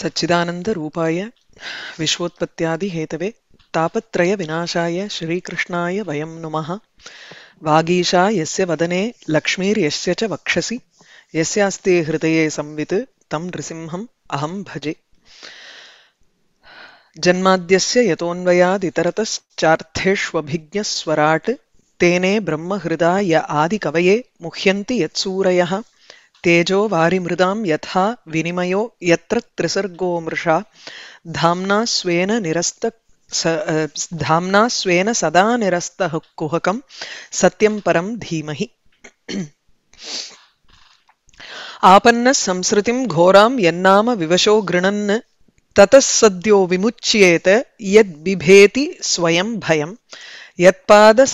सच्चिदानंद रूपाय सच्चिदानन्दरूपाय विश्वोत्पत्त्यादिहेतवे तापत्रयविनाशाय श्रीकृष्णाय वयम नुमः वागीशा यस्य वदने लक्ष्मीर्यस्य च वक्षसि यस्यास्ति हृदये संवित् तं नृसिंहम् अहं भजे जन्माद्यस्य यतोऽन्वयादितरतश्चार्थेष्वभिज्ञस्वराट् तेने ब्रह्महृदा य आदिकवये मुह्यन्ति यत्सूरयः तेजो वारिमृदां यथा विनिमयो यत्र त्रिसर्गो मृषा धाम्ना स्वेन निरस्त धाम्ना स्वेन सदा निरस्तः कुहकं सत्यं परं धीमहि आपन्नसंसृतिं घोरां यन्नाम विवशो गृणन् ततः सद्यो विमुच्येत यद्बिभेति स्वयं भयं सूत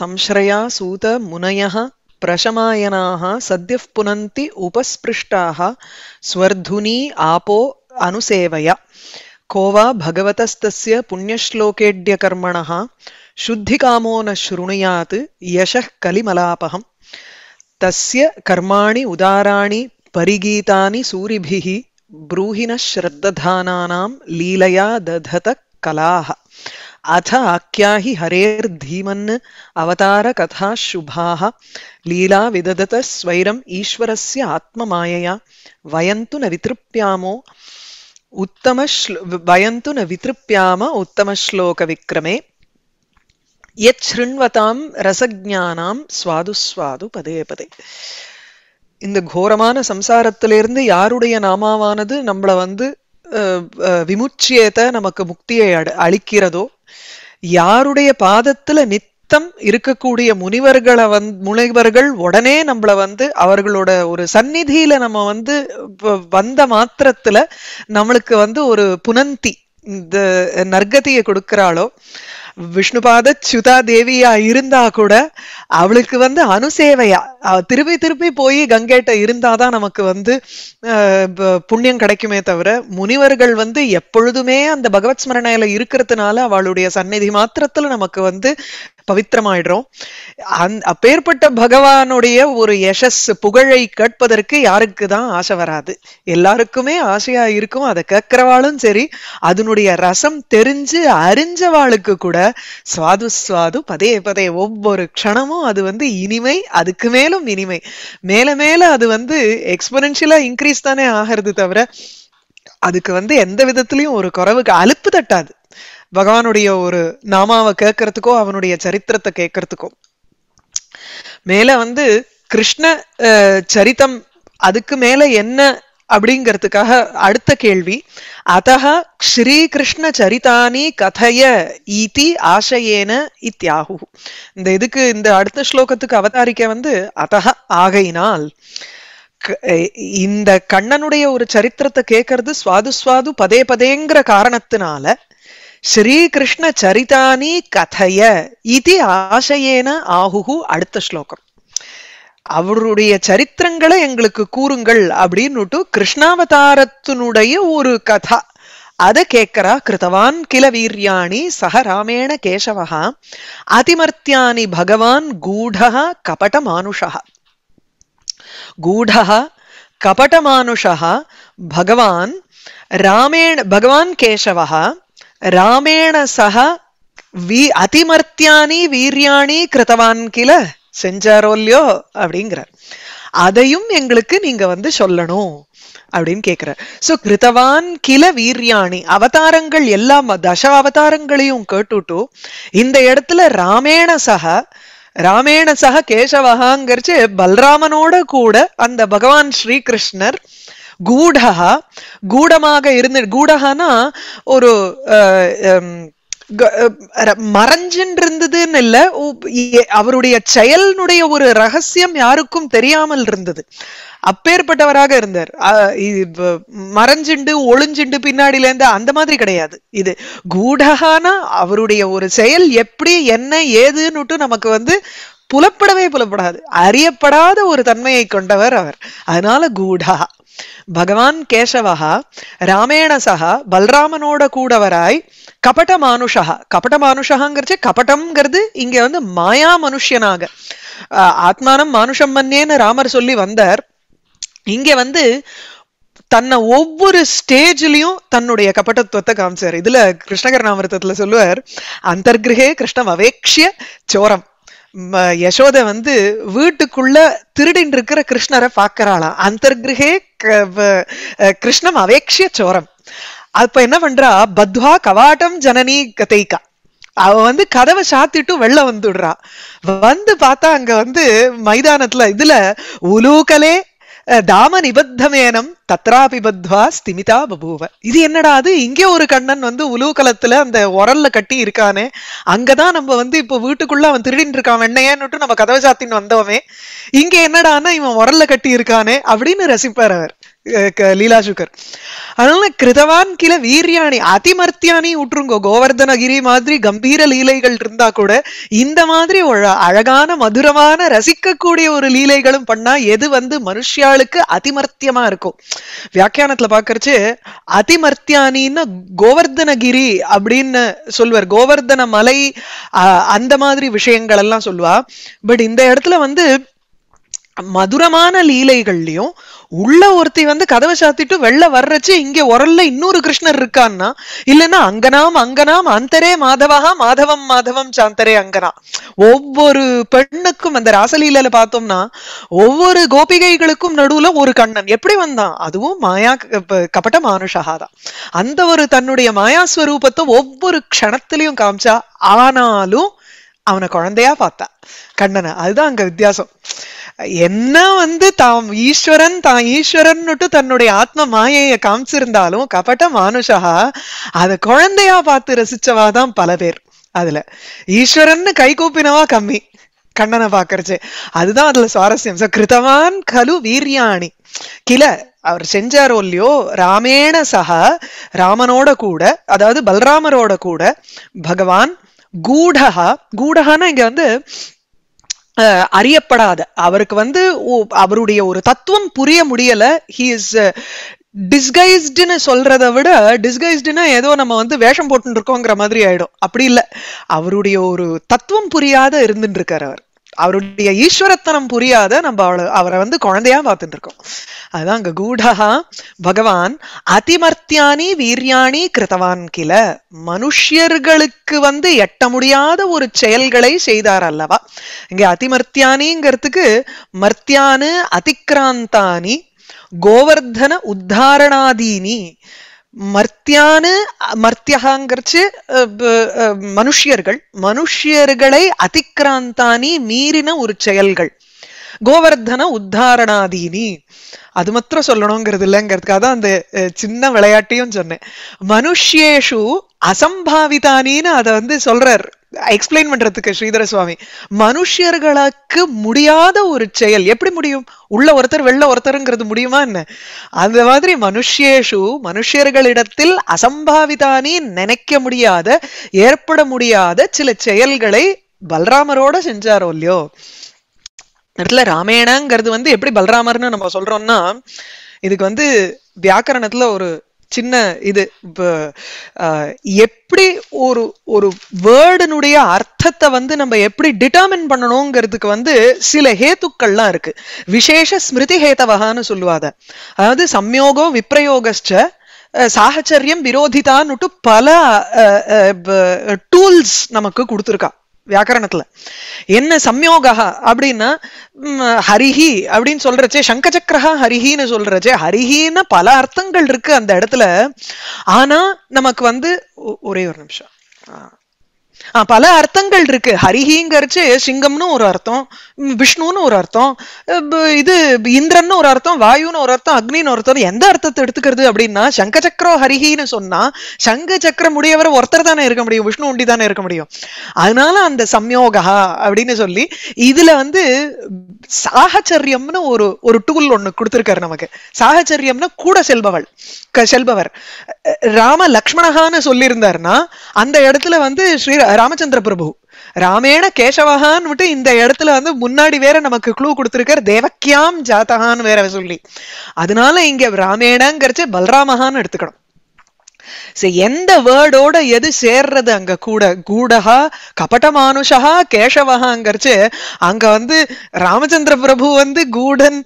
सूतमुनयः प्रशमायनाः सद्यः पुनन्ति उपस्पृष्टाः स्वर्धुनी आपो अनुसेवय को वा भगवतस्तस्य पुण्यश्लोकेड्यकर्मणः शुद्धिकामो न शृणुयात् यश कलिमलापहम तस्य कर्माणि उदाराणि परिगीतानि सूरिभिः ब्रूहिणः श्रद्दधानानां लीलया दधत कलाः அத ஆக்கியாஹி ஹரேர் தீமன் அவதார கதா சுபாக லீலா விததத ஸ்வைரம் ஈஸ்வரஸ்ய ஆத்ம மாயையா வயந்து ந வித்ருப்பியாமோ உத்தம வயந்து ந வித்ருப்பியாம உத்தம ஸ்லோக விக்ரமே யச்ருண்வதாம் ரசக்ஞானாம் சுவாது சுவாது பதே பதே இந்த கோரமான சம்சாரத்திலிருந்து யாருடைய நாமாவானது நம்மள வந்து விமுச்சியத்தை நமக்கு முக்தியை அழிக்கிறதோ யாருடைய பாதத்துல நித்தம் இருக்கக்கூடிய முனிவர்களை வந் முனைவர்கள் உடனே நம்மளை வந்து அவர்களோட ஒரு சந்நிதியில நம்ம வந்து வந்த மாத்திரத்துல நம்மளுக்கு வந்து ஒரு புனந்தி இந்த நர்கதியை கொடுக்கிறாளோ விஷ்ணுபாத சுதா தேவியா இருந்தா கூட அவளுக்கு வந்து அனுசேவையா திருப்பி திருப்பி போய் கங்கேட்ட இருந்தாதான் நமக்கு வந்து புண்ணியம் கிடைக்குமே தவிர முனிவர்கள் வந்து எப்பொழுதுமே அந்த பகவத் ஸ்மரணையில இருக்கிறதுனால அவளுடைய சந்நிதி மாத்திரத்துல நமக்கு வந்து பவித்திரமாயிடுறோம் அந் அப்பேற்பட்ட பகவானுடைய ஒரு யசஸ் புகழை கேட்பதற்கு யாருக்கு தான் ஆசை வராது எல்லாருக்குமே ஆசையா இருக்கும் அதை கேட்கிறவாளும் சரி அதனுடைய ரசம் தெரிஞ்சு அறிஞ்சவாளுக்கு கூட சுவாது சுவாது பதே பதே ஒவ்வொரு க்ஷணமும் அது வந்து இனிமை அதுக்கு மேலும் இனிமை மேல மேல அது வந்து எக்ஸ்பரன்ஷியலா இன்க்ரீஸ் தானே ஆகிறது தவிர அதுக்கு வந்து எந்த விதத்திலையும் ஒரு குறவுக்கு அலுப்பு தட்டாது பகவானுடைய ஒரு நாமாவை கேட்கறதுக்கோ அவனுடைய சரித்திரத்தை கேட்கறதுக்கோ மேல வந்து கிருஷ்ண சரித்தம் அதுக்கு மேல என்ன அப்படிங்கிறதுக்காக அடுத்த கேள்வி அத்தக ஸ்ரீகிருஷ்ண சரிதானி கதைய ஈதி ஆசையேன இத்தியாகு இந்த இதுக்கு இந்த அடுத்த ஸ்லோகத்துக்கு அவதாரிக்க வந்து அத்தக ஆகையினால் இந்த கண்ணனுடைய ஒரு சரித்திரத்தை கேட்கறது சுவாது சுவாது பதே பதேங்கிற காரணத்தினால ஸ்ரீகிருஷ்ண சரிதானி கதைய இது ஆசையேன ஆகுகு அடுத்த ஸ்லோகம் அவருடைய சரித்திரங்களை எங்களுக்கு கூறுங்கள் அப்படின்னுட்டு கிருஷ்ணாவதாரத்தினுடைய ஒரு கதா அதை கேட்கிறா கிருதவான் கில வீர்யாணி சக ராமேண கேசவா அதிமர்த்தியானி பகவான் கபட மானுஷா கபடமானுஷா கபட மானுஷா பகவான் ராமேண பகவான் கேசவா ராமேண சக வீ அதிமர்த்தியானி வீரியாணி கிருத்தவான் கில செஞ்சாரோ இல்லையோ அப்படிங்கிறார் அதையும் எங்களுக்கு நீங்க வந்து சொல்லணும் அப்படின்னு கேட்கிறார் சோ கிருத்தவான் கில வீரியாணி அவதாரங்கள் எல்லாம் தச அவதாரங்களையும் கேட்டுட்டு இந்த இடத்துல ராமேண சக ராமேண சக கேசவகாங்கிறச்சு பல்ராமனோட கூட அந்த பகவான் ஸ்ரீகிருஷ்ணர் கூடஹா கூடமாக இருந்து கூடஹானா ஒரு மறைஞ்சின்றிருந்ததுன்னு இல்லை அவருடைய செயலினுடைய ஒரு ரகசியம் யாருக்கும் தெரியாமல் இருந்தது அப்பேற்பட்டவராக இருந்தார் மறைஞ்சிண்டு ஒளிஞ்சிண்டு பின்னாடில இருந்து அந்த மாதிரி கிடையாது இது கூடஹானா அவருடைய ஒரு செயல் எப்படி என்ன ஏதுன்னுட்டு நமக்கு வந்து புலப்படவே புலப்படாது அறியப்படாத ஒரு தன்மையை கொண்டவர் அவர் அதனால கூடா பகவான் கேசவா ராமேண சகா பல்ராமனோட கூடவராய் கபட மானுஷா கபட மானுஷாங்கிறச்சு கபட்டம்ங்கிறது இங்க வந்து மாயா மனுஷனாக ஆத்மானம் மானுஷம் மன்னேன்னு ராமர் சொல்லி வந்தார் இங்க வந்து தன்னை ஒவ்வொரு ஸ்டேஜ்லயும் தன்னுடைய கபட்டத்துவத்தை காமிச்சார் இதுல கிருஷ்ணகரணாமிரதத்துல சொல்லுவார் அந்தர்கிரகே கிருஷ்ணம் அவேக்ஷிய சோரம் யசோத வந்து வீட்டுக்குள்ள திருடின் இருக்கிற கிருஷ்ணரை பாக்குறாளாம் அந்தர்கிரகே கிருஷ்ணம் அவேக்ஷிய சோரம் அப்ப என்ன பண்றா பத்வா கவாட்டம் ஜனனி கதைக்கா அவ வந்து கதவை சாத்திட்டு வெள்ள வந்துடுறா வந்து பார்த்தா அங்க வந்து மைதானத்துல இதுல உலூக்கலே தாம நிபத்தமேனம் தத்ராபி பத்வா ஸ்திமிதா பபூவ இது என்னடா அது இங்கே ஒரு கண்ணன் வந்து உலூகலத்துல அந்த உரல்ல கட்டி இருக்கானே அங்கதான் நம்ம வந்து இப்போ வீட்டுக்குள்ள அவன் திருடின்னு இருக்கான் என்னையான் நம்ம கதவை சாத்தின்னு வந்தோமே இங்க என்னடான்னா இவன் உரல்ல கட்டி இருக்கானே அப்படின்னு ரசிப்பார் அவர் லீலா சுகர் அதனால கிருதவான் கில வீரியாணி அதிமர்த்தியானி விட்டுருங்கோ கோவர்தனகிரி மாதிரி கம்பீர லீலைகள் இருந்தா கூட இந்த மாதிரி அழகான மதுரமான ரசிக்கக்கூடிய ஒரு லீலைகளும் பண்ணா எது வந்து மனுஷியாளுக்கு அதிமர்த்தியமா இருக்கும் வியாக்கியானத்துல பாக்குறச்சு அதிமர்த்தியானின்னு கோவர்தனகிரி அப்படின்னு சொல்வார் கோவர்தன மலை அந்த மாதிரி விஷயங்கள் எல்லாம் சொல்லுவா பட் இந்த இடத்துல வந்து மதுரமான லீலைகள்லையும் உள்ள ஒருத்தி வந்து கதவை சாத்திட்டு வெளில வர்றச்சு இங்க உரல்ல இன்னொரு கிருஷ்ணர் இருக்கான்னா இல்லைன்னா அங்கனாம் அங்கனாம் அந்தரே மாதவகா மாதவம் மாதவம் சாந்தரே அங்கனா ஒவ்வொரு பெண்ணுக்கும் அந்த ராசலீல பார்த்தோம்னா ஒவ்வொரு கோபிகைகளுக்கும் நடுவுல ஒரு கண்ணன் எப்படி வந்தான் அதுவும் மாயா கபட்ட மானுஷகா அந்த ஒரு தன்னுடைய மாயாஸ்வரூபத்தை ஒவ்வொரு க்ஷணத்திலையும் காமிச்சா ஆனாலும் அவனை குழந்தையா பார்த்தா கண்ணனை அதுதான் அங்க வித்தியாசம் என்ன வந்து தாம் ஈஸ்வரன் தான் ஈஸ்வரன்னுட்டு தன்னுடைய ஆத்ம மாயையை காமிச்சிருந்தாலும் கபட்ட மானுஷா அதை குழந்தையா பார்த்து ரசிச்சவா தான் பல பேர் அதுல ஈஸ்வரன் கை கூப்பினவா கம்மி கண்ணனை பாக்குறச்சு அதுதான் அதுல சுவாரஸ்யம் சோ கலு வீரியாணி கில அவர் செஞ்சாரோ இல்லையோ ராமேண சகா ராமனோட கூட அதாவது பல்ராமரோட கூட பகவான் கூடஹா கூடஹான்னா இங்க வந்து அறியப்படாத அவருக்கு வந்து அவருடைய ஒரு தத்துவம் புரிய முடியல ஹி இஸ் டிஸ்கைஸ்டுன்னு சொல்றதை விட டிஸ்கைஸ்டுன்னா ஏதோ நம்ம வந்து வேஷம் போட்டுருக்கோங்கிற மாதிரி ஆயிடும் அப்படி இல்லை அவருடைய ஒரு தத்துவம் புரியாத இருந்துட்டு இருக்கார் அவர் அவருடைய ஈஸ்வரத்தனம் புரியாத நம்ம அவளை அவரை வந்து குழந்தையா பார்த்துட்டு இருக்கோம் அதுதான் அங்க கூடஹா பகவான் அதிமர்த்தியானி வீரியாணி கிருத்தவான் கில மனுஷியர்களுக்கு வந்து எட்ட முடியாத ஒரு செயல்களை செய்தார் அல்லவா இங்க அதிமர்த்தியானிங்கிறதுக்கு மர்த்தியானு அதிக்ராந்தானி கோவர்தன உத்தாரணாதீனி மர்த்தியானு மர்த்தியகாங்கிறச்சு மனுஷியர்கள் மனுஷியர்களை அதிக்கிராந்தானி மீறின ஒரு செயல்கள் கோவர்தன உத்தாரணாதீனி அது மாத்திரம் சொல்லணுங்கிறது இல்லைங்கிறதுக்காக தான் அந்த சின்ன விளையாட்டையும் சொன்னேன் மனுஷியேஷு அசம்பாவிதானின்னு அதை வந்து சொல்றார் எக்ஸ்பிளைன் பண்றதுக்கு ஸ்ரீதர சுவாமி மனுஷர்களுக்கு முடியாத ஒரு செயல் எப்படி முடியும் உள்ள ஒருத்தர் வெளில ஒருத்தருங்கிறது முடியுமா என்ன அந்த மாதிரி மனுஷேஷு மனுஷர்களிடத்தில் அசம்பாவிதானி நினைக்க முடியாத ஏற்பட முடியாத சில செயல்களை பல்ராமரோட செஞ்சாரோ இல்லையோ இடத்துல ராமேணங்கிறது வந்து எப்படி பலராமர்னு நம்ம சொல்றோம்னா இதுக்கு வந்து வியாக்கரணத்துல ஒரு சின்ன இது எப்படி ஒரு ஒரு வேர்டனுடைய அர்த்தத்தை வந்து நம்ம எப்படி டிட்டர்மின் பண்ணணுங்கிறதுக்கு வந்து சில ஹேத்துக்கள்லாம் இருக்கு விசேஷ ஸ்மிருதி ஹேத்தவகான்னு சொல்லுவாத அதாவது சம்யோகோ விப்ரயோகஸ்ட சாகச்சரியம் விரோதிதான்னுட்டு பல டூல்ஸ் நமக்கு கொடுத்துருக்கா வியாக்கரணத்துல என்ன சம்யோகா அப்படின்னா ஹரிஹி அப்படின்னு சொல்றச்சே சங்கச்சக்கரா ஹரிஹின்னு சொல்றச்சே ஹரிஹின்னு பல அர்த்தங்கள் இருக்கு அந்த இடத்துல ஆனா நமக்கு வந்து ஒரே ஒரு நிமிஷம் பல அர்த்தங்கள் இருக்கு ஹரிஹிங்கிறச்சு சிங்கம்னு ஒரு அர்த்தம் விஷ்ணுன்னு ஒரு அர்த்தம் இது இந்திரன்னு ஒரு அர்த்தம் வாயுன்னு ஒரு அர்த்தம் அக்னின்னு ஒரு அர்த்தம் எந்த அர்த்தத்தை எடுத்துக்கிறது அப்படின்னா சங்க சக்கரம் ஹரிஹின்னு சொன்னா சங்க சக்கரம் உடையவர் ஒருத்தர் தானே இருக்க முடியும் விஷ்ணு உண்டி தானே இருக்க முடியும் அதனால அந்த சம்யோகா அப்படின்னு சொல்லி இதுல வந்து சாகச்சரியம்னு ஒரு ஒரு டூல் ஒண்ணு கொடுத்துருக்காரு நமக்கு சாகச்சரியம்னா கூட செல்பவள் செல்பவர் ராம லக்ஷ்மணகான்னு சொல்லியிருந்தாருன்னா அந்த இடத்துல வந்து ஸ்ரீ ராமச்சந்திர பிரபு ராமேண கேசவகான் விட்டு இந்த இடத்துல வந்து முன்னாடி வேற நமக்கு க்ளூ கொடுத்துருக்கார் தேவக்கியாம் ஜாதகான்னு வேற சொல்லி அதனால இங்க ராமேணங்கிறச்சு பல்ராமகான்னு எடுத்துக்கணும் சரி எந்த வேர்டோட எது சேர்றது அங்க கூட கூடஹா கபடமானுஷா கேசவஹாங்கிறச்சு அங்க வந்து ராமச்சந்திர பிரபு வந்து கூடன்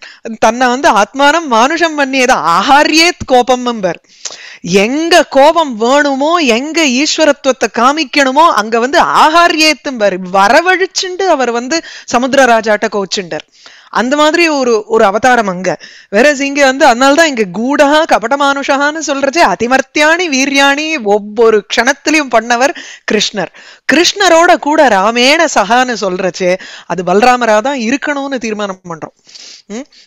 தன்னை வந்து ஆத்மானம் மானுஷம் பண்ணியது ஆஹாரியேத் கோபம் எம்பர் எங்க கோபம் வேணுமோ எங்க ஈஸ்வரத்துவத்தை காமிக்கணுமோ அங்க வந்து ஆஹாரியேத்தும் வரவழிச்சுண்டு அவர் வந்து சமுத்திரராஜாட்ட கோச்சுண்டர் அந்த மாதிரி ஒரு ஒரு அவதாரம் அங்க வேற இங்க வந்து அதனால்தான் இங்க கபட கபடமானுஷகான்னு சொல்றச்சே அதிமர்த்தியானி வீரியாணி ஒவ்வொரு க்ஷணத்திலையும் பண்ணவர் கிருஷ்ணர் கிருஷ்ணரோட கூட ராமேண சகான்னு சொல்றச்சே அது பலராமரா தான் இருக்கணும்னு தீர்மானம் பண்றோம்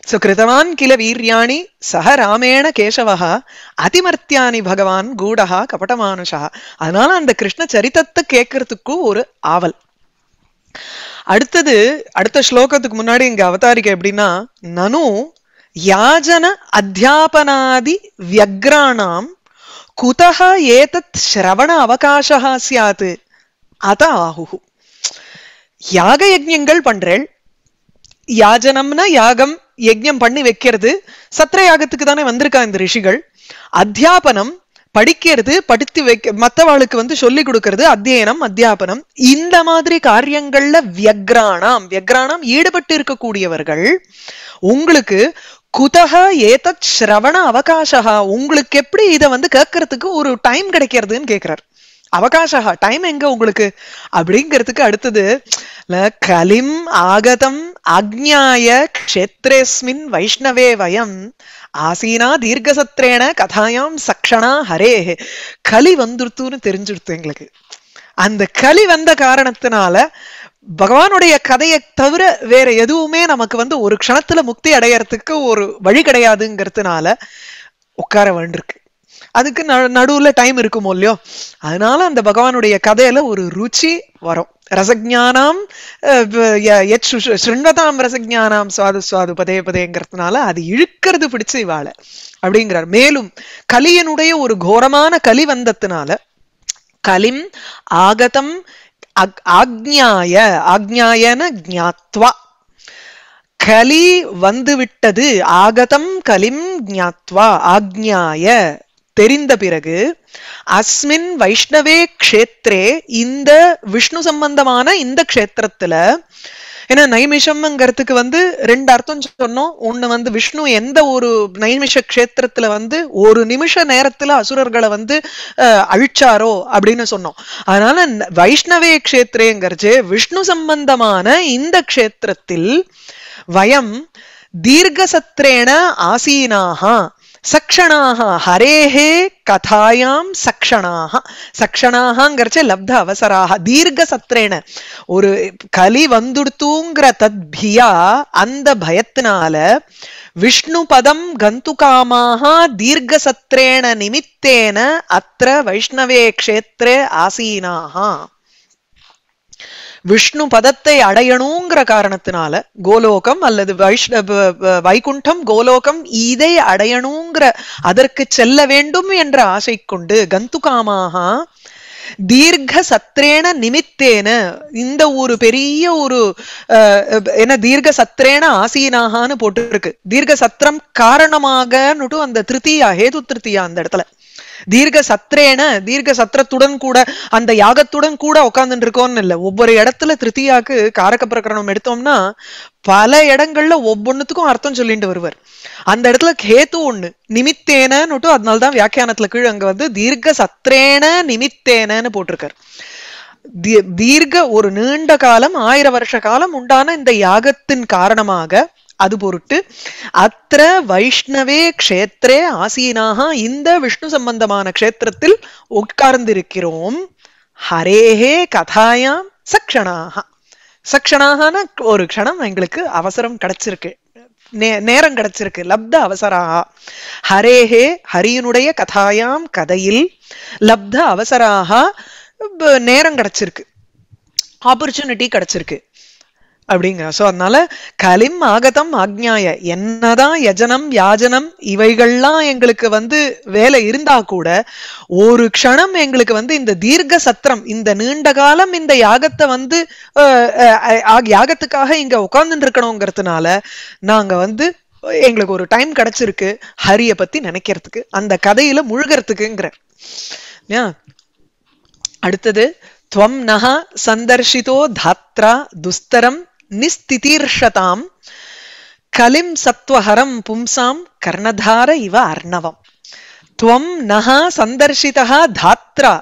சோ கிருதவான் கில வீரியாணி சக ராமேண கேசவா அதிமர்த்தியானி பகவான் கபட கபடமானுஷா அதனால அந்த கிருஷ்ண சரித்தத்தை கேட்கறதுக்கும் ஒரு ஆவல் அடுத்தது அடுத்த ஸ்லோகத்துக்கு முன்னாடி இங்க அவதாரிக்க எப்படின்னா நனு யாஜன அத்தியாபனாதி வியக்ராணாம் குதக ஏதத் ஸ்ரவண அவகாசா சியாத்து அத ஆகு யாக யஜங்கள் பண்றேள் யாஜனம்னா யாகம் யஜ்யம் பண்ணி வைக்கிறது சத்திர யாகத்துக்கு தானே வந்திருக்கா இந்த ரிஷிகள் அத்தியாபனம் படிக்கிறது படித்து வைக்க மற்றவாளுக்கு வந்து சொல்லி கொடுக்கறது அத்தியனம் அத்தியாபனம் இந்த மாதிரி காரியங்கள்ல வியக்ராணாம் வியக்ராணாம் ஈடுபட்டு இருக்கக்கூடியவர்கள் உங்களுக்கு குதக ஏதத் சிரவண அவகாசா உங்களுக்கு எப்படி இதை வந்து கேட்கறதுக்கு ஒரு டைம் கிடைக்கிறதுன்னு கேட்கிறார் அவகாசம் டைம் எங்க உங்களுக்கு அப்படிங்கிறதுக்கு அடுத்தது கலிம் ஆகதம் அக்ஞாய கஷேத்ரேஸ்மின் வைஷ்ணவே வயம் ஆசீனா தீர்க்கசத்திரேன கதாயாம் சக்ஷனா ஹரே கலி வந்துருத்துன்னு தெரிஞ்சிடுத்து எங்களுக்கு அந்த கலி வந்த காரணத்தினால பகவானுடைய கதையை தவிர வேற எதுவுமே நமக்கு வந்து ஒரு க்ஷணத்துல முக்தி அடையறதுக்கு ஒரு வழி கிடையாதுங்கிறதுனால உட்கார வேண்டியிருக்கு அதுக்கு நடுவுல டைம் இருக்குமோ இல்லையோ அதனால அந்த பகவானுடைய கதையில ஒரு ருச்சி வரும் ரசஜானாம் ஸ்ருண்வதாம் ரசஜானாம் சுவாது சுவாது பதே பதேங்கிறதுனால அது இழுக்கிறது பிடிச்சு இவாளை அப்படிங்கிறார் மேலும் கலியனுடைய ஒரு கோரமான கலி வந்ததுனால கலிம் ஆகதம் ஆக்ஞாய ஆக்ஞாயன ஜாத்வா கலி வந்துவிட்டது ஆகதம் கலிம் ஜாத்வா ஆக்ஞாய தெரிந்த பிறகு அஸ்மின் வைஷ்ணவே கஷேத்ரே இந்த விஷ்ணு சம்பந்தமான இந்த கஷேத்திரத்துல ஏன்னா நைமிஷம்ங்கிறதுக்கு வந்து ரெண்டு அர்த்தம் சொன்னோம் ஒண்ணு வந்து விஷ்ணு எந்த ஒரு நைமிஷ கஷேத்திரத்துல வந்து ஒரு நிமிஷ நேரத்துல அசுரர்களை வந்து அழிச்சாரோ அப்படின்னு சொன்னோம் அதனால வைஷ்ணவே கஷேத்திரேங்கிறது விஷ்ணு சம்பந்தமான இந்த கஷேத்திரத்தில் வயம் தீர்க்கசத்திரேன ஆசீனாக சக்ஷணாக ஹரேஹே கதாயாம் சக்ஷணாக சக்ஷணாகங்கிறச்ச லப்த அவசராக தீர்க்க சத்திரேன ஒரு கலி வந்துடுத்துங்கிற தத்பியா அந்த பயத்தினால விஷ்ணு பதம் கந்துகாமாக தீர்க்க சத்திரேன நிமித்தேன அத்த வைஷ்ணவே க்ஷேத்திரே ஆசீனாக விஷ்ணு பதத்தை அடையணுங்கிற காரணத்தினால கோலோகம் அல்லது வைஷ்ணவ வைகுண்டம் கோலோகம் இதை அடையணுங்கிற அதற்கு செல்ல வேண்டும் என்ற ஆசை கொண்டு கந்துகாமாக தீர்க்க சத்திரேன நிமித்தேன இந்த ஒரு பெரிய ஒரு என்ன தீர்க்க சத்திரேன ஆசீனாகான்னு இருக்கு தீர்க்க சத்திரம் காரணமாக அந்த திருத்தியா ஹேது திருத்தியா அந்த இடத்துல தீர்க்க சத்திரேன தீர்க்க சத்திரத்துடன் கூட அந்த யாகத்துடன் கூட உட்காந்துட்டு இருக்கோம்னு இல்லை ஒவ்வொரு இடத்துல திருத்தியாக்கு காரக பிரகரணம் எடுத்தோம்னா பல இடங்கள்ல ஒவ்வொன்னுத்துக்கும் அர்த்தம் சொல்லிட்டு வருவார் அந்த இடத்துல கேத்து ஒண்ணு நிமித்தேனன்னுட்டு அதனால்தான் வியாக்கியானத்துல கீழே அங்க வந்து தீர்க்க சத்திரேன நிமித்தேனன்னு போட்டிருக்காரு தீர்க்க ஒரு நீண்ட காலம் ஆயிரம் வருஷ காலம் உண்டான இந்த யாகத்தின் காரணமாக அது பொருட்டு அத்த வைஷ்ணவே க்ஷேத்ரே ஆசீனாக இந்த விஷ்ணு சம்பந்தமான க்ஷேத்திரத்தில் உட்கார்ந்திருக்கிறோம் ஹரேஹே கதாயாம் சக்ஷணாக சக்ஷணாகனா ஒரு க்ஷணம் எங்களுக்கு அவசரம் கிடைச்சிருக்கு நே நேரம் கிடைச்சிருக்கு லப்த அவசரா ஹரேஹே ஹரியனுடைய கதாயாம் கதையில் லப்த அவசராக நேரம் கிடைச்சிருக்கு ஆப்பர்ச்சுனிட்டி கிடைச்சிருக்கு அப்படிங்கிற ஸோ அதனால கலிம் ஆகதம் ஆக்ஞாய என்னதான் யஜனம் யாஜனம் இவைகள்லாம் எங்களுக்கு வந்து வேலை இருந்தா கூட ஒரு க்ஷணம் எங்களுக்கு வந்து இந்த தீர்க்க சத்திரம் இந்த நீண்ட காலம் இந்த யாகத்தை வந்து யாகத்துக்காக இங்க உட்கார்ந்துட்டு இருக்கணுங்கிறதுனால நாங்க வந்து எங்களுக்கு ஒரு டைம் கிடைச்சிருக்கு ஹரிய பத்தி நினைக்கிறதுக்கு அந்த கதையில முழுகிறதுக்குங்கிற அடுத்தது துவம் நகா சந்தர்ஷிதோ தாத்ரா துஸ்தரம் நிஸ்திதீர்ஷதாம் கலிம் சத்வஹரம் பும்சாம் கர்ணதார இவ அர்ணவம் துவம் நகா சந்தர்ஷிதா தாத்ரா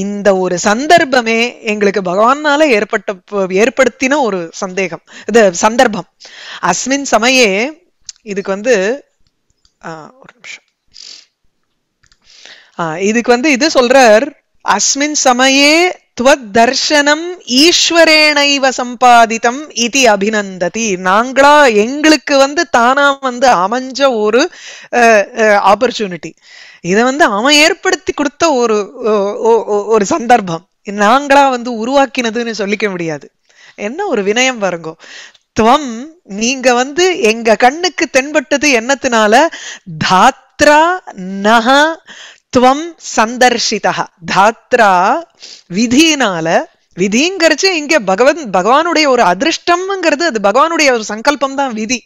இந்த ஒரு சந்தர்ப்பமே எங்களுக்கு பகவானால ஏற்பட்ட ஏற்படுத்தின ஒரு சந்தேகம் இது சந்தர்ப்பம் அஸ்மின் சமயே இதுக்கு வந்து ஒரு நிமிஷம் இதுக்கு வந்து இது சொல்றார் அஸ்மின் சமயே துவத் தர்ஷனம் ஈஸ்வரேனைவ சம்பாதித்தம் இது அபிநந்ததி நாங்களா எங்களுக்கு வந்து தானா வந்து அமைஞ்ச ஒரு ஆப்பர்ச்சுனிட்டி இதை வந்து அவன் ஏற்படுத்தி கொடுத்த ஒரு ஒரு சந்தர்ப்பம் நாங்களா வந்து உருவாக்கினதுன்னு சொல்லிக்க முடியாது என்ன ஒரு வினயம் பாருங்கோ துவம் நீங்க வந்து எங்க கண்ணுக்கு தென்பட்டது என்னத்தினால தாத்ரா நக துவம் சந்தர்ஷிதா தாத்ரா விதியினால விதிங்கிறச்சு இங்க பகவன் பகவானுடைய ஒரு அதிருஷ்டம்ங்கிறது அது பகவானுடைய ஒரு சங்கல்பம் தான் விதி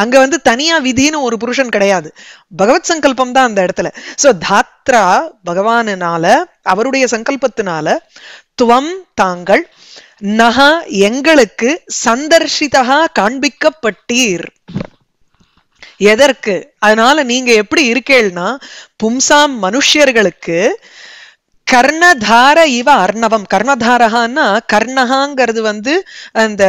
அங்க வந்து தனியா விதின்னு ஒரு புருஷன் கிடையாது பகவத் சங்கல்பம் தான் அந்த இடத்துல சோ தாத்ரா பகவானால அவருடைய சங்கல்பத்தினால துவம் தாங்கள் நகா எங்களுக்கு சந்தர்ஷிதா காண்பிக்கப்பட்டீர் எதற்கு அதனால நீங்க எப்படி இருக்கேள்னா பும்சாம் மனுஷியர்களுக்கு கர்ணதார இவ அர்ணவம் கர்ணதாரஹான்னா கர்ணஹாங்கிறது வந்து அந்த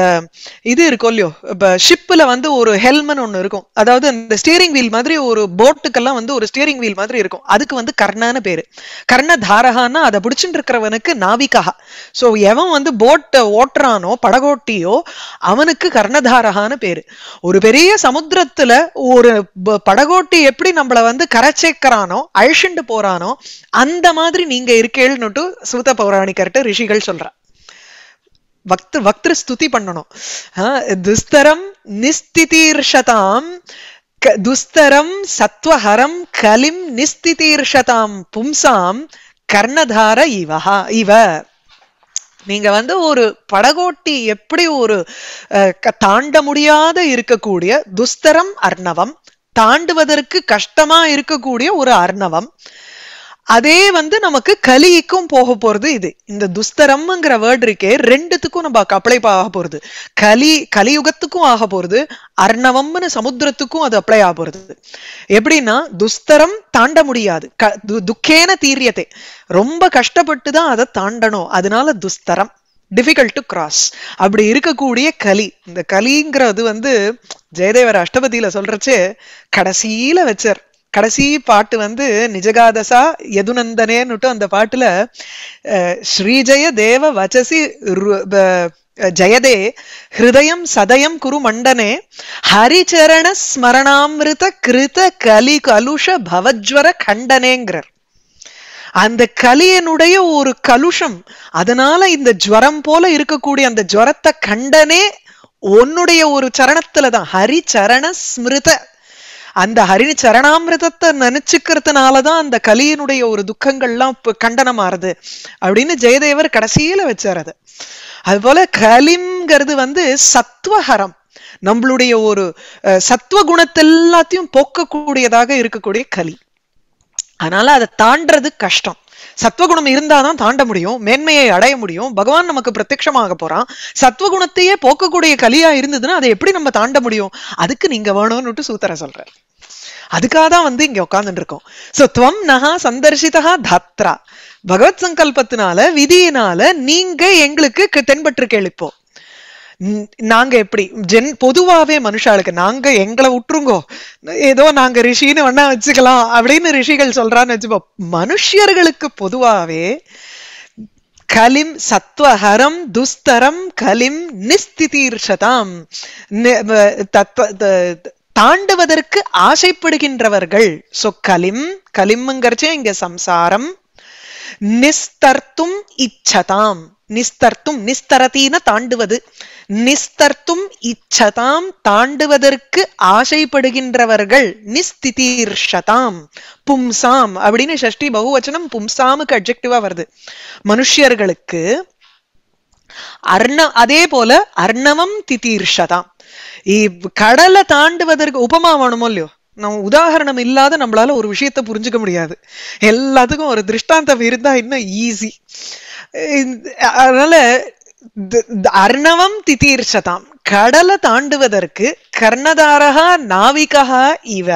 இது இருக்கும் இல்லையோ இப்போ ஷிப்பில் வந்து ஒரு ஹெல்மன் ஒன்று இருக்கும் அதாவது இந்த ஸ்டீரிங் வீல் மாதிரி ஒரு போட்டுக்கெல்லாம் வந்து ஒரு ஸ்டீரிங் வீல் மாதிரி இருக்கும் அதுக்கு வந்து கர்ணான்னு பேரு கர்ணதாரஹான்னா அதை பிடிச்சிட்டு இருக்கிறவனுக்கு நாவிகா ஸோ எவன் வந்து போட்டை ஓட்டுறானோ படகோட்டியோ அவனுக்கு கர்ணதாரஹான பேரு ஒரு பெரிய சமுத்திரத்துல ஒரு படகோட்டி எப்படி நம்மளை வந்து கரை சேர்க்கிறானோ அழிச்சுண்டு போறானோ அந்த மாதிரி நீங்க இருக்க கேள்னுட்டு சூத பௌராணிகர்கிட்ட ரிஷிகள் சொல்றா வக்த வக்திரு ஸ்துதி பண்ணணும் துஸ்தரம் நிஸ்திதீர்ஷதாம் துஸ்தரம் சத்வஹரம் கலிம் நிஸ்திதீர்ஷதாம் பும்சாம் கர்ணதார இவஹா இவ நீங்க வந்து ஒரு படகோட்டி எப்படி ஒரு தாண்ட முடியாத இருக்கக்கூடிய துஸ்தரம் அர்ணவம் தாண்டுவதற்கு கஷ்டமா இருக்கக்கூடிய ஒரு அர்ணவம் அதே வந்து நமக்கு கலிக்கும் போக போறது இது இந்த துஸ்தரம்ங்கிற வேர்டு இருக்கே ரெண்டுத்துக்கும் நம்ம அப்ளை ஆக போறது கலி கலியுகத்துக்கும் ஆக போறது அர்ணவம்னு சமுத்திரத்துக்கும் அது அப்ளை ஆக போறது எப்படின்னா துஸ்தரம் தாண்ட முடியாது துக்கேன தீரியத்தை ரொம்ப கஷ்டப்பட்டு தான் அதை தாண்டணும் அதனால துஸ்தரம் டிஃபிகல்ட் டு கிராஸ் அப்படி இருக்கக்கூடிய கலி இந்த கலிங்கிறது வந்து ஜெயதேவர் அஷ்டபதியில சொல்றச்சு கடைசியில வச்சார் கடைசி பாட்டு வந்து நிஜகாதசா யதுநந்தனேன்னுட்டு அந்த பாட்டுல ஸ்ரீஜய தேவ வச்சசி ஜயதே ஹிருதயம் சதயம் குரு மண்டனே ஹரிச்சரண ஸ்மரணாமிருத கிருத கலி கலுஷ பவஜ்வர கண்டனேங்கிறார் அந்த கலியனுடைய ஒரு கலுஷம் அதனால இந்த ஜுவரம் போல இருக்கக்கூடிய அந்த ஜுவரத்தை கண்டனே உன்னுடைய ஒரு சரணத்துலதான் ஹரிச்சரண ஹரி சரண ஸ்மிருத அந்த ஹரிணி சரணாமிரதத்தை நினைச்சுக்கிறதுனாலதான் அந்த கலியினுடைய ஒரு துக்கங்கள்லாம் கண்டனம் ஆறுது அப்படின்னு ஜெயதேவர் கடைசியில வச்சாரு அது போல கலிங்கிறது வந்து சத்வஹரம் நம்மளுடைய ஒரு சத்துவ எல்லாத்தையும் போக்கக்கூடியதாக இருக்கக்கூடிய கலி அதனால அதை தாண்டது கஷ்டம் சத்வகுணம் இருந்தாதான் தாண்ட முடியும் மேன்மையை அடைய முடியும் பகவான் நமக்கு பிரத்யமாக போறான் சத்வகுணத்தையே போக்கக்கூடிய கலியா இருந்ததுன்னா அதை எப்படி நம்ம தாண்ட முடியும் அதுக்கு நீங்க வேணும்னுட்டு சூத்தர சொல்றேன் அதுக்காக தான் வந்து இங்க உட்கார்ந்துட்டு இருக்கோம் சோ துவம் நகா சந்தர்ஷிதா தாத்ரா பகவத் சங்கல்பத்தினால விதியினால நீங்க எங்களுக்கு தென்பற்று கேளிப்போ நாங்க எப்படி ஜென் பொதுவாவே மனுஷாளுக்கு நாங்க எங்களை விட்டுருங்கோ ஏதோ நாங்க ரிஷின்னு வேணா வச்சுக்கலாம் அப்படின்னு ரிஷிகள் சொல்றான்னு வச்சுப்போ மனுஷர்களுக்கு பொதுவாவே கலிம் சத்வஹரம் துஸ்தரம் கலிம் நிஸ்திதீர்ஷதாம் தாண்டுவதற்கு ஆசைப்படுகின்றவர்கள் சோ கலிம் கலிம்ங்கிறச்சே இங்க சம்சாரம் நிஸ்தர்த்தும் இச்சதாம் நிஸ்தர்த்தும் நிஸ்தரத்தின தாண்டுவது நிஸ்தர்த்தும் இச்சதாம் தாண்டுவதற்கு ஆசைப்படுகின்றவர்கள் நிஸ்திதீர்ஷதாம் பும்சாம் அப்படின்னு ஷஷ்டி பகுவச்சனம் பும்சாமுக்கு அப்ஜெக்டிவா வருது மனுஷியர்களுக்கு அர்ண அதே போல அர்ணவம் திதீர்ஷதாம் கடலை தாண்டுவதற்கு உபமா வேணுமோ இல்லையோ நம்ம உதாரணம் இல்லாத நம்மளால ஒரு விஷயத்த புரிஞ்சுக்க முடியாது எல்லாத்துக்கும் ஒரு திருஷ்டாந்தம் இருந்தா இன்னும் ஈஸி அதனால அர்ணவம் திதீர்ஷதாம் கடலை தாண்டுவதற்கு கர்ணதாரகா நாவிகா இவ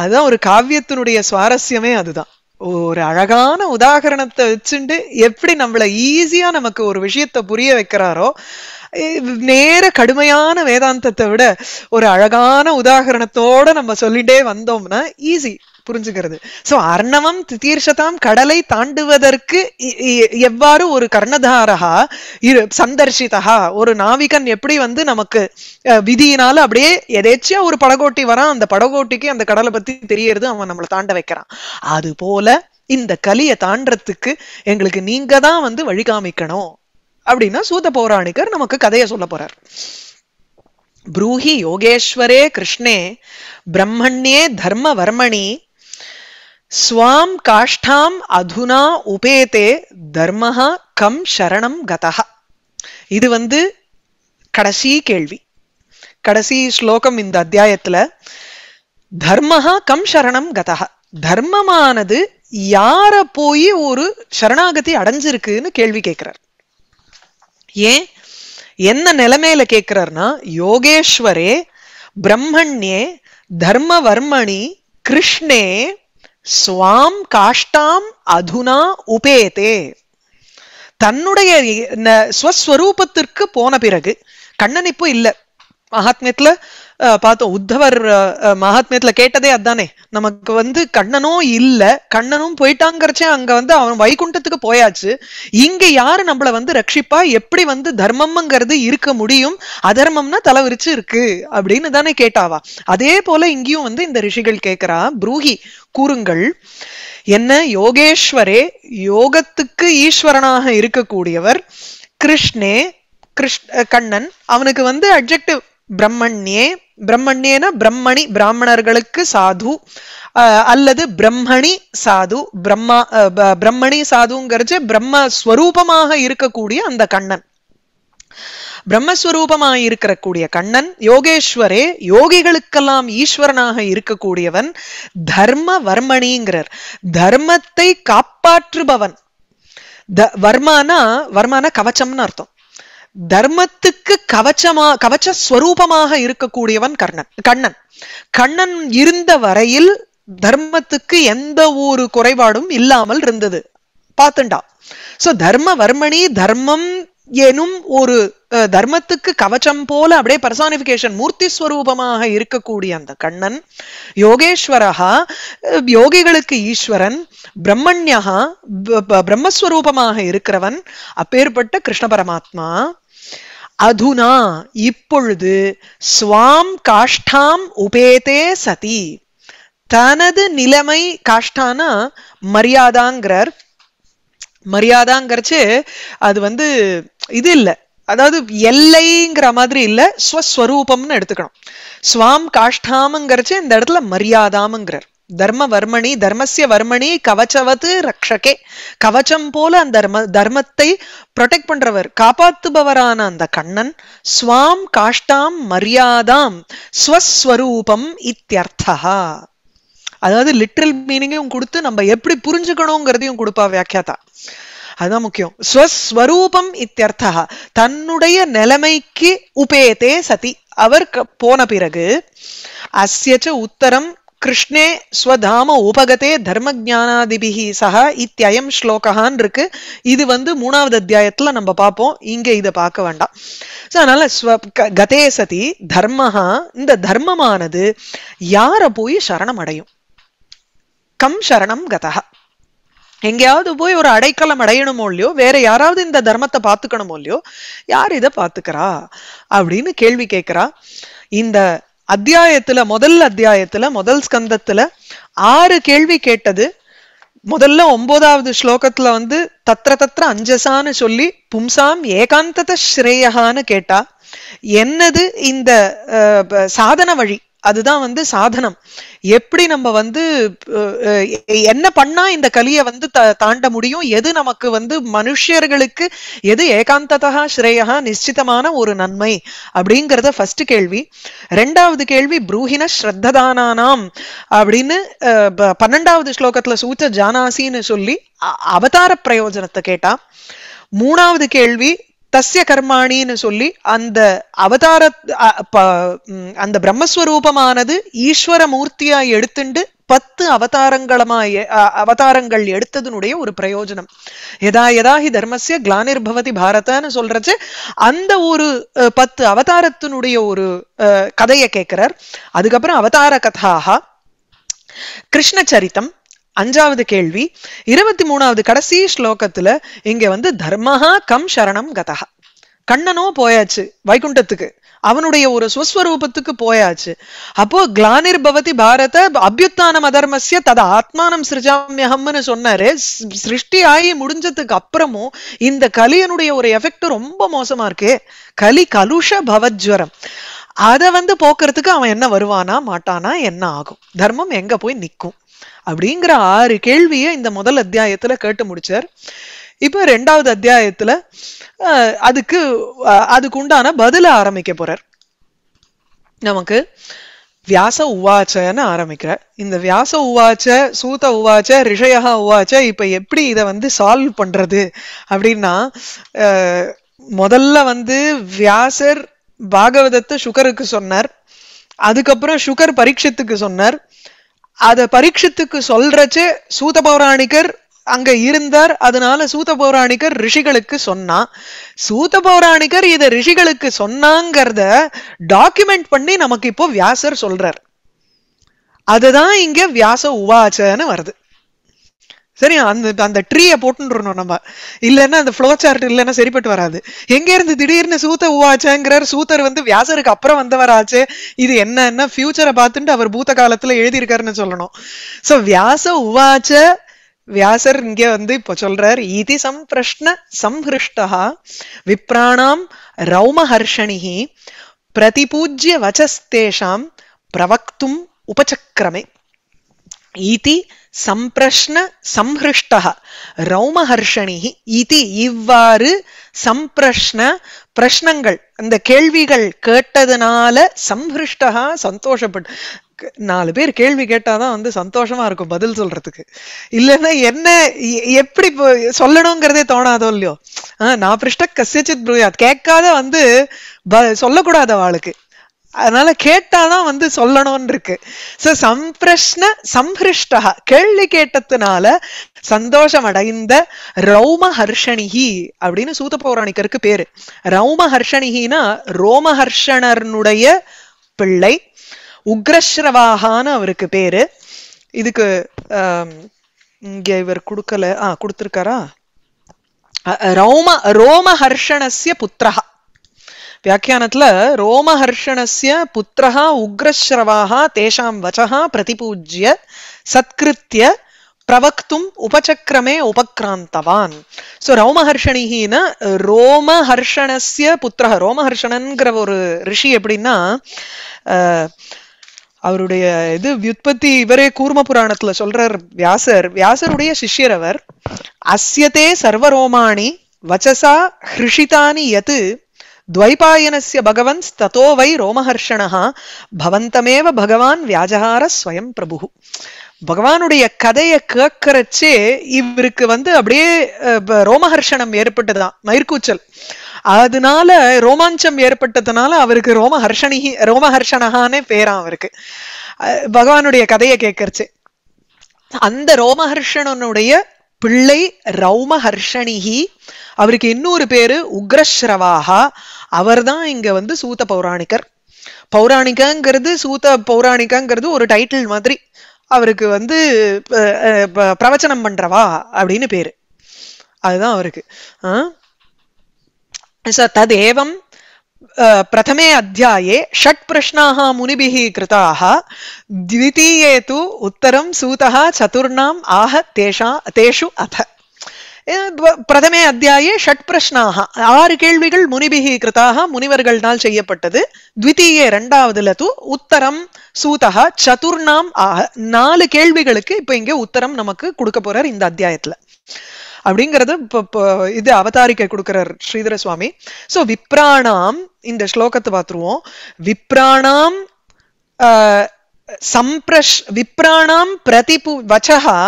அதுதான் ஒரு காவியத்தினுடைய சுவாரஸ்யமே அதுதான் ஒரு அழகான உதாகரணத்தை வச்சுட்டு எப்படி நம்மளை ஈஸியா நமக்கு ஒரு விஷயத்த புரிய வைக்கிறாரோ நேர கடுமையான வேதாந்தத்தை விட ஒரு அழகான உதாகரணத்தோட நம்ம சொல்லிட்டே வந்தோம்னா ஈஸி புரிஞ்சுக்கிறது சோ அர்ணவம் தீர்ஷதாம் கடலை தாண்டுவதற்கு எவ்வாறு ஒரு கர்ணதாரகா இரு சந்தர்ஷிதா ஒரு நாவிகன் எப்படி வந்து நமக்கு விதியினால அப்படியே எதேச்சியா ஒரு படகோட்டி வரான் அந்த படகோட்டிக்கு அந்த கடலை பத்தி தெரியறது அவன் நம்மளை தாண்ட வைக்கிறான் அது போல இந்த கலியை தாண்டறதுக்கு எங்களுக்கு நீங்க தான் வந்து வழிகாமிக்கணும் அப்படின்னா சூத பௌராணிகர் நமக்கு கதையை சொல்ல போறார் ப்ரூஹி யோகேஸ்வரே கிருஷ்ணே பிரம்மண்யே தர்மவர்மணி ஸ்வாம் காஷ்டாம் அதுனா உபேதே தர்மஹா கம் சரணம் கதஹ இது வந்து கடைசி கேள்வி கடைசி ஸ்லோகம் இந்த அத்தியாயத்துல தர்மஹா கம் சரணம் கதஹ தர்மமானது யார போய் ஒரு சரணாகதி அடைஞ்சிருக்குன்னு கேள்வி கேட்கிறார் ஏன் என்ன நிலைமையில கேக்குறார்னா யோகேஸ்வரே பிரம்மண்யே தர்மவர்மணி கிருஷ்ணே சுவாம் காஷ்டாம் அதுனா உபேதே தன்னுடைய ஸ்வஸ்வரூபத்திற்கு போன பிறகு கண்ணன் இப்போ இல்லை மகாத்மியத்துல பார்த்தோம் உத்தவர் மகாத்மியத்துல கேட்டதே அதானே நமக்கு வந்து கண்ணனும் இல்ல கண்ணனும் போயிட்டாங்கிறச்சே அங்க வந்து அவன் வைகுண்டத்துக்கு போயாச்சு இங்க யாரு நம்மள வந்து ரட்சிப்பா எப்படி வந்து தர்மம்ங்கிறது இருக்க முடியும் அதர்மம்னா தலைவிரிச்சு இருக்கு அப்படின்னு தானே கேட்டாவா அதே போல இங்கேயும் வந்து இந்த ரிஷிகள் கேட்கிறா புரூஹி கூறுங்கள் என்ன யோகேஸ்வரே யோகத்துக்கு ஈஸ்வரனாக இருக்கக்கூடியவர் கிருஷ்ணே கிருஷ் கண்ணன் அவனுக்கு வந்து அப்ஜெக்டிவ் பிரம்மண்யே பிரம்மண்யேன பிரம்மணி பிராமணர்களுக்கு சாது அல்லது பிரம்மணி சாது பிரம்மா பிரம்மணி சாதுங்கிறது பிரம்ம ஸ்வரூபமாக இருக்கக்கூடிய அந்த கண்ணன் பிரம்மஸ்வரூபமாக இருக்கக்கூடிய கண்ணன் யோகேஸ்வரே யோகிகளுக்கெல்லாம் ஈஸ்வரனாக இருக்கக்கூடியவன் தர்ம வர்மணிங்கிறார் தர்மத்தை காப்பாற்றுபவன் த வர்மானா வர்மான கவச்சம்னு அர்த்தம் தர்மத்துக்கு கவச்சமா கவச்ச ஸ்வரூபமாக இருக்கக்கூடியவன் கர்ணன் கண்ணன் கண்ணன் இருந்த வரையில் தர்மத்துக்கு எந்த ஒரு குறைபாடும் இல்லாமல் இருந்தது பார்த்துண்டா சோ வர்மணி தர்மம் எனும் ஒரு தர்மத்துக்கு கவச்சம் போல அப்படியே பர்சானிபிகேஷன் மூர்த்தி ஸ்வரூபமாக இருக்கக்கூடிய அந்த கண்ணன் யோகேஸ்வரா யோகிகளுக்கு ஈஸ்வரன் பிரம்மண்யா பிரம்மஸ்வரூபமாக இருக்கிறவன் அப்பேற்பட்ட கிருஷ்ண பரமாத்மா அதுனா இப்பொழுது சுவாம் காஷ்டாம் உபேதே சதி தனது நிலைமை காஷ்டானா மரியாதாங்கிறார் மரியாதாங்கிறச்சு அது வந்து இது இல்லை அதாவது எல்லைங்கிற மாதிரி இல்லை ஸ்வஸ்வரூபம்னு எடுத்துக்கணும் ஸ்வாம் காஷ்டாமங்கிறச்சு இந்த இடத்துல மரியாதாமங்கிறார் தர்மவர்மணி தர்மசிய வர்மணி கவச்சவது ரக்ஷகே கவச்சம் போல அந்த தர்ம தர்மத்தை ப்ரொடெக்ட் பண்றவர் காப்பாத்துபவரான அந்த கண்ணன் ஸ்வாம் காஷ்டாம் மரியாதாம் ஸ்வஸ்வரூபம் இத்தியர்த்தா அதாவது லிட்ரல் மீனிங்கையும் கொடுத்து நம்ம எப்படி புரிஞ்சுக்கணுங்கிறதையும் கொடுப்பா வியாக்கியாத்தா அதுதான் முக்கியம் ஸ்வஸ்வரூபம் இத்தியர்த்தா தன்னுடைய நிலைமைக்கு உபேதே சதி அவர் போன பிறகு அஸ்யச்ச உத்தரம் கிருஷ்ணே ஸ்வதாம உபகதே தர்ம தர்மஜானாதிபிகி சக இத்தியம் ஸ்லோகான் இருக்கு இது வந்து மூணாவது அத்தியாயத்துல நம்ம பார்ப்போம் இங்க இதை பார்க்க வேண்டாம் ஸோ அதனால ஸ்வ கதே சதி தர்மஹா இந்த தர்மமானது யாரை போய் சரணம் அடையும் கம் சரணம் கதஹா எங்கேயாவது போய் ஒரு அடைக்கலம் அடையணுமோ இல்லையோ வேற யாராவது இந்த தர்மத்தை பார்த்துக்கணுமோ இல்லையோ யார் இதை பார்த்துக்கிறா அப்படின்னு கேள்வி கேட்கிறா இந்த அத்தியாயத்துல முதல் அத்தியாயத்துல முதல் ஸ்கந்தத்துல ஆறு கேள்வி கேட்டது முதல்ல ஒன்பதாவது ஸ்லோகத்துல வந்து தத்திர தத்திர அஞ்சசான்னு சொல்லி பும்சாம் ஏகாந்தத ஸ்ரேயகான்னு கேட்டா என்னது இந்த சாதன வழி அதுதான் வந்து சாதனம் எப்படி நம்ம வந்து என்ன பண்ணா இந்த கலியை வந்து தாண்ட முடியும் எது நமக்கு வந்து மனுஷியர்களுக்கு எது ஏகாந்ததா ஸ்ரேயா நிச்சிதமான ஒரு நன்மை அப்படிங்கிறத ஃபர்ஸ்ட் கேள்வி ரெண்டாவது கேள்வி புரூஹின ஸ்ரத்ததானாம் அப்படின்னு பன்னெண்டாவது ஸ்லோகத்துல சூச்ச ஜானாசின்னு சொல்லி அவதார பிரயோஜனத்தை கேட்டா மூணாவது கேள்வி தஸ்ய கர்மாணின்னு சொல்லி அந்த அவதார அந்த பிரம்மஸ்வரூபமானது ஈஸ்வர மூர்த்தியா எடுத்துண்டு பத்து அவதாரங்களமா அவதாரங்கள் எடுத்ததுனுடைய ஒரு பிரயோஜனம் எதா எதா ஹி தர்மசிய பவதி பாரதன்னு சொல்றது அந்த ஒரு பத்து அவதாரத்தினுடைய ஒரு கதையை கேட்கிறார் அதுக்கப்புறம் அவதார கதாகா கிருஷ்ண சரித்தம் அஞ்சாவது கேள்வி இருபத்தி மூணாவது கடைசி ஸ்லோகத்துல இங்க வந்து தர்மஹா கம் சரணம் கதஹா கண்ணனோ போயாச்சு வைகுண்டத்துக்கு அவனுடைய ஒரு சுஸ்வரூபத்துக்கு போயாச்சு அப்போ கிளானிர் பவதி பாரத அபியுத்தானம் அதர்மசிய தத ஆத்மானம் சிருஜாமியகம்னு சொன்னாரு சிருஷ்டி ஆகி முடிஞ்சதுக்கு அப்புறமும் இந்த கலியனுடைய ஒரு எஃபெக்ட் ரொம்ப மோசமா இருக்கு கலி கலுஷ பவஜ்வரம் அதை வந்து போக்குறதுக்கு அவன் என்ன வருவானா மாட்டானா என்ன ஆகும் தர்மம் எங்க போய் நிற்கும் அப்படிங்கிற ஆறு கேள்வியை இந்த முதல் அத்தியாயத்துல கேட்டு முடிச்சார் இப்போ ரெண்டாவது அத்தியாயத்துல அதுக்கு அதுக்கு உண்டான பதில ஆரம்பிக்க போறார் நமக்கு வியாச உவாச்சன்னு ஆரம்பிக்கிற இந்த வியாச உவாச்ச சூத உவாச்ச ரிஷயகா உவாச்ச இப்ப எப்படி இதை வந்து சால்வ் பண்றது அப்படின்னா முதல்ல வந்து வியாசர் பாகவதத்தை சுகருக்கு சொன்னார் அதுக்கப்புறம் சுகர் பரீட்சத்துக்கு சொன்னார் அதை பரீட்சத்துக்கு சொல்றச்சு சூத பௌராணிகர் அங்க இருந்தார் அதனால சூத பௌராணிகர் ரிஷிகளுக்கு சொன்னா சூத பௌராணிகர் இதை ரிஷிகளுக்கு சொன்னாங்கிறத டாக்குமெண்ட் பண்ணி நமக்கு இப்போ வியாசர் சொல்றார் அதுதான் இங்க வியாச உவாச்சன்னு வருது சரி அந்த அந்த ட்ரீயை போட்டுன்னு நம்ம இல்லைன்னா அந்த ஃப்ளோ சார்ட் இல்லைன்னா சரிப்பட்டு வராது எங்க இருந்து திடீர்னு சூத்த உவாச்சேங்கிறார் சூத்தர் வந்து வியாசருக்கு அப்புறம் வந்தவராச்சு இது என்னன்னா ஃபியூச்சரை பார்த்துட்டு அவர் பூத்த காலத்துல எழுதியிருக்காருன்னு சொல்லணும் ஸோ வியாச உவாச்ச வியாசர் இங்க வந்து இப்போ சொல்றார் இதி சம்பிரஷ்ன சம்ஹிருஷ்டா விப்ராணாம் ரௌமஹர்ஷணிஹி பிரதிபூஜ்ய வச்சஸ்தேஷாம் பிரவக்தும் உபச்சக்கிரமே இதி சம்பிரஷ்ன சம்ஹிருஷ்டக ரௌமஹர்ஷணி இதி இவ்வாறு சம்பிரஷ்ன பிரஷ்னங்கள் அந்த கேள்விகள் கேட்டதுனால சம்ஹிருஷ்டகா சந்தோஷப்பட்டு நாலு பேர் கேள்வி கேட்டாதான் வந்து சந்தோஷமா இருக்கும் பதில் சொல்றதுக்கு இல்லைன்னா என்ன எப்படி சொல்லணுங்கிறதே தோணாதோ இல்லையோ ஆஹ் நான் பிருஷ்ட கசிச்சு கேட்காத வந்து சொல்லக்கூடாது அவளுக்கு அதனால கேட்டாதான் வந்து சொல்லணும்னு இருக்கு சோ சம்பிரஷ்ன சம்ஹிருஷ்டா கேள்வி கேட்டதுனால சந்தோஷம் அடைந்த ரௌம ஹர்ஷணிகி அப்படின்னு சூத பௌராணிக்கருக்கு பேரு ரௌம ஹர்ஷணிகினா ரோமஹர்ஷணனுடைய பிள்ளை உக்ரஸ்ரவாகான்னு அவருக்கு பேரு இதுக்கு இங்க இவர் கொடுக்கல ஆ கொடுத்துருக்காரா ரௌம ரோமஹர்ஷணஸ்ய புத்திரஹா வியாக்கியானத்துல ரோமஹர்ஷணஸ்ய புத்திரஹா உக்ரஸ்ரவாஹா தேஷாம் வச்சஹா பிரதிபூஜ்ய சத்கிருத்திய பிரவக்தும் உபசக்கிரமே உபக்ராந்தவான் ஸோ ரோமஹர்ஷணிகின்னா ரோமஹர்ஷணஸ்ய புத்திர ரோமஹர்ஷணன்கிற ஒரு ரிஷி எப்படின்னா அவருடைய இது வியுற்பத்தி இவரே கூர்ம புராணத்துல சொல்றார் வியாசர் வியாசருடைய சிஷ்யர் அவர் அஸ்யதே சர்வரோமாணி வச்சசா ஹிருஷிதானி எது द्वैपायनस्य भगवन्स्ततो वै ரோமஹர்ஷணः பவந்தமேவ பகவான் வியாஜஹார ஸ்வயம் பிரபு பகவானுடைய கதையை கேட்கறச்சே இவருக்கு வந்து அப்படியே ரோமஹர்ஷணம் ஏற்பட்டதுதான் மயிர்கூச்சல் அதனால ரோமாஞ்சம் ஏற்பட்டதுனால அவருக்கு ரோமஹர்ஷணி ரோமஹர்ஷணகானே பேரான் அவருக்கு பகவானுடைய கதையை கேட்கறச்சு அந்த ரோமஹர்ஷணனுடைய பிள்ளை ரௌமஹர்ஷணிகி அவருக்கு இன்னொரு பேரு உக்ரஸ்ரவாகா அவர் தான் இங்க வந்து சூத்த பௌராணிகர் பௌராணிகங்கிறது சூத்த பௌராணிகங்கிறது ஒரு டைட்டில் மாதிரி அவருக்கு வந்து பிரவச்சனம் பண்றவா அப்படின்னு பேரு அதுதான் அவருக்கு ததேவம் பிரதமே அத்தியாயே ஷட் பிரஷ்னாக முனிபிகி கிருதாக த்விதீயே து உத்தரம் சூதா சதுர்ணாம் ஆஹ தேஷா தேஷு அத பிரதமே அத்தியாயே ஷட் பிரஷ்னாக ஆறு கேள்விகள் முனிபிகி கிருத்தாக முனிவர்கள்னால் செய்யப்பட்டது த்விதீயே ரெண்டாவதுல தூ உத்தரம் சூதகா சதுர்ணாம் ஆக நாலு கேள்விகளுக்கு இப்ப இங்க உத்தரம் நமக்கு கொடுக்க போறார் இந்த அத்தியாயத்துல அப்படிங்கிறது இது அவதாரிக்கை கொடுக்கிறார் ஸ்ரீதர சுவாமி சோ விப்ராணாம் இந்த ஸ்லோகத்தை பார்த்துருவோம் விப்ராணாம் சம்பிரஷ் விப்ராணாம் பிரதிபு வச்சகா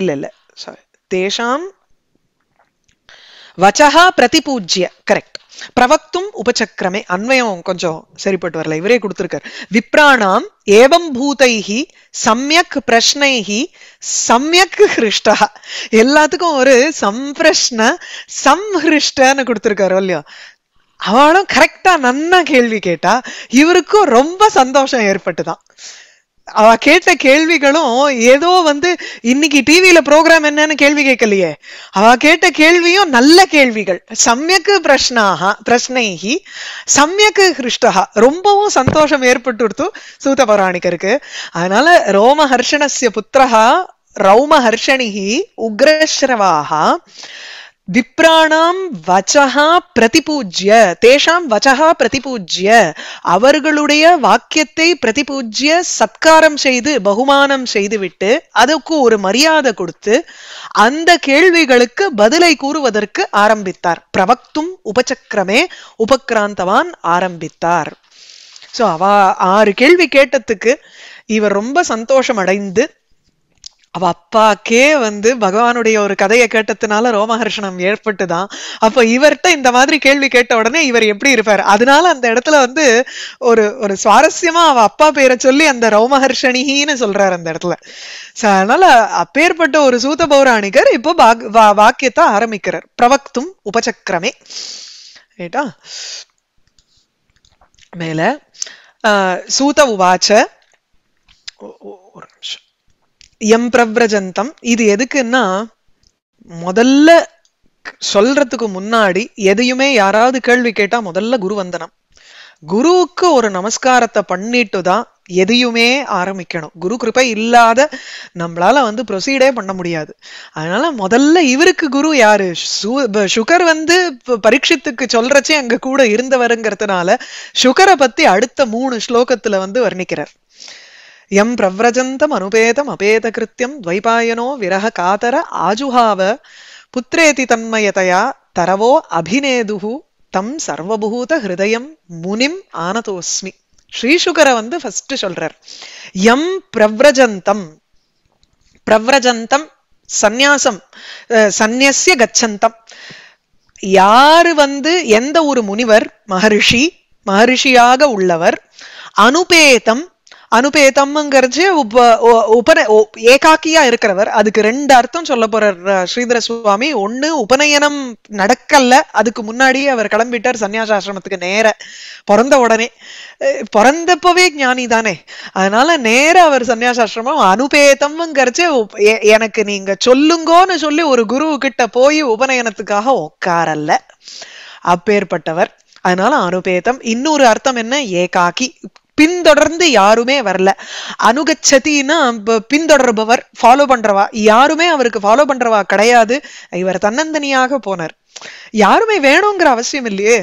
இல்ல இல்ல சாரி தேஷாம் வச்சா பிரதிபூஜ்ய கரெக்ட் பிரவக்தும் உபச்சக்கிரமே அன்வயம் கொஞ்சம் சரிப்பட்டு வரல இவரே கொடுத்திருக்கார் விப்ராணாம் ஏவம் பூதைஹி சமயக் பிரஷ்னைஹி சமயக் ஹிருஷ்டா எல்லாத்துக்கும் ஒரு சம்பிரஷ்ன சம்ஹிருஷ்டன்னு கொடுத்திருக்காரு இல்லையா அவளும் கரெக்டா நன்னா கேள்வி கேட்டா இவருக்கும் ரொம்ப சந்தோஷம் ஏற்பட்டுதான் அவ கேட்ட கேள்விகளும் ஏதோ வந்து இன்னைக்கு டிவியில ப்ரோக்ராம் என்னன்னு கேள்வி கேட்கலையே அவ கேட்ட கேள்வியும் நல்ல கேள்விகள் சமயக்கு பிரஷ்னாக பிரஷ்னைகி சமயக்கு ஹிருஷ்டா ரொம்பவும் சந்தோஷம் ஏற்பட்டு சூத்த பௌராணிக்கருக்கு அதனால ரோம ஹர்ஷனஸ்ய புத்திரஹா ரௌம ஹர்ஷணிகி உக்ரஸ்ரவாக விப்ராணாம் வச்சகா பிரதிபூஜ்ய தேஷாம் வச்சகா பிரதிபூஜ்ய அவர்களுடைய வாக்கியத்தை பிரதிபூஜ்ய சத்காரம் செய்து பகுமானம் செய்துவிட்டு அதுக்கு ஒரு மரியாதை கொடுத்து அந்த கேள்விகளுக்கு பதிலை கூறுவதற்கு ஆரம்பித்தார் பிரவக்தும் உபசக்கிரமே உபக்ராந்தவான் ஆரம்பித்தார் சோ அவ ஆறு கேள்வி கேட்டதுக்கு இவர் ரொம்ப சந்தோஷம் அடைந்து அவ அப்பாக்கே வந்து பகவானுடைய ஒரு கதையை கேட்டதுனால ரோமஹர்ஷனம் ஏற்பட்டுதான் அப்ப இவர்கிட்ட இந்த மாதிரி கேள்வி கேட்ட உடனே இவர் எப்படி இருப்பார் அதனால அந்த இடத்துல வந்து ஒரு ஒரு சுவாரஸ்யமா அவ அப்பா பேரை சொல்லி அந்த ரோமஹர்ஷணிகின்னு சொல்றாரு அந்த இடத்துல சோ அதனால அப்பேற்பட்ட ஒரு சூத பௌராணிகர் இப்போ வாக்கியத்தை ஆரம்பிக்கிறார் பிரவக்தும் உபசக்கிரமே ரைட்டா மேல ஆஹ் சூத உவாச்ச ஒரு நிமிஷம் எம் பிரவ்ரஜந்தம் இது எதுக்குன்னா முதல்ல சொல்றதுக்கு முன்னாடி எதையுமே யாராவது கேள்வி கேட்டா முதல்ல குரு வந்தனம் குருவுக்கு ஒரு நமஸ்காரத்தை பண்ணிட்டு தான் எதையுமே ஆரம்பிக்கணும் குரு கிருப்பை இல்லாத நம்மளால வந்து ப்ரொசீடே பண்ண முடியாது அதனால முதல்ல இவருக்கு குரு யாரு சுகர் வந்து பரீட்சத்துக்கு சொல்றச்சே அங்க கூட இருந்தவருங்கிறதுனால சுகரை பத்தி அடுத்த மூணு ஸ்லோகத்துல வந்து வர்ணிக்கிறார் யம் பிரவிரஜந்தம் அனுபேதம் அபேத கிருத்தியம் துவைபாயனோ விரக காதர ஆஜுஹாவ புத்திரேதி தன்மயதையா தரவோ அபிநேதுகு தம் சர்வபூத ஹிருதயம் முனிம் ஆனதோஸ்மி ஸ்ரீசுகரை வந்து ஃபர்ஸ்ட் சொல்றார் யம் பிரவிரஜந்தம் பிரவிரஜந்தம் சந்நியாசம் சந்நியசிய கச்சந்தம் யாரு வந்து எந்த ஒரு முனிவர் மகரிஷி மகரிஷியாக உள்ளவர் அனுபேதம் அனுபேதம்ங்கிறது உப உபன ஏகாக்கியா இருக்கிறவர் அதுக்கு ரெண்டு அர்த்தம் சொல்ல போறார் ஸ்ரீதர சுவாமி ஒண்ணு உபநயனம் நடக்கல அதுக்கு முன்னாடியே அவர் கிளம்பிட்டார் சன்னியாசாசிரமத்துக்கு நேர பிறந்த உடனே பிறந்தப்பவே ஞானி தானே அதனால நேர அவர் சன்னியாசாசிரமம் அனுபேதம்ங்கிறது எனக்கு நீங்க சொல்லுங்கோன்னு சொல்லி ஒரு குரு கிட்ட போய் உபநயனத்துக்காக உட்காரல்ல அப்பேற்பட்டவர் அதனால அனுபேதம் இன்னொரு அர்த்தம் என்ன ஏகாக்கி பின்தொடர்ந்து யாருமே வரல அனுகச்சதினா பின்தொடர்பவர் ஃபாலோ பண்றவா யாருமே அவருக்கு ஃபாலோ பண்றவா கிடையாது இவர் தன்னந்தனியாக போனார் யாருமே வேணுங்கிற அவசியம் இல்லையே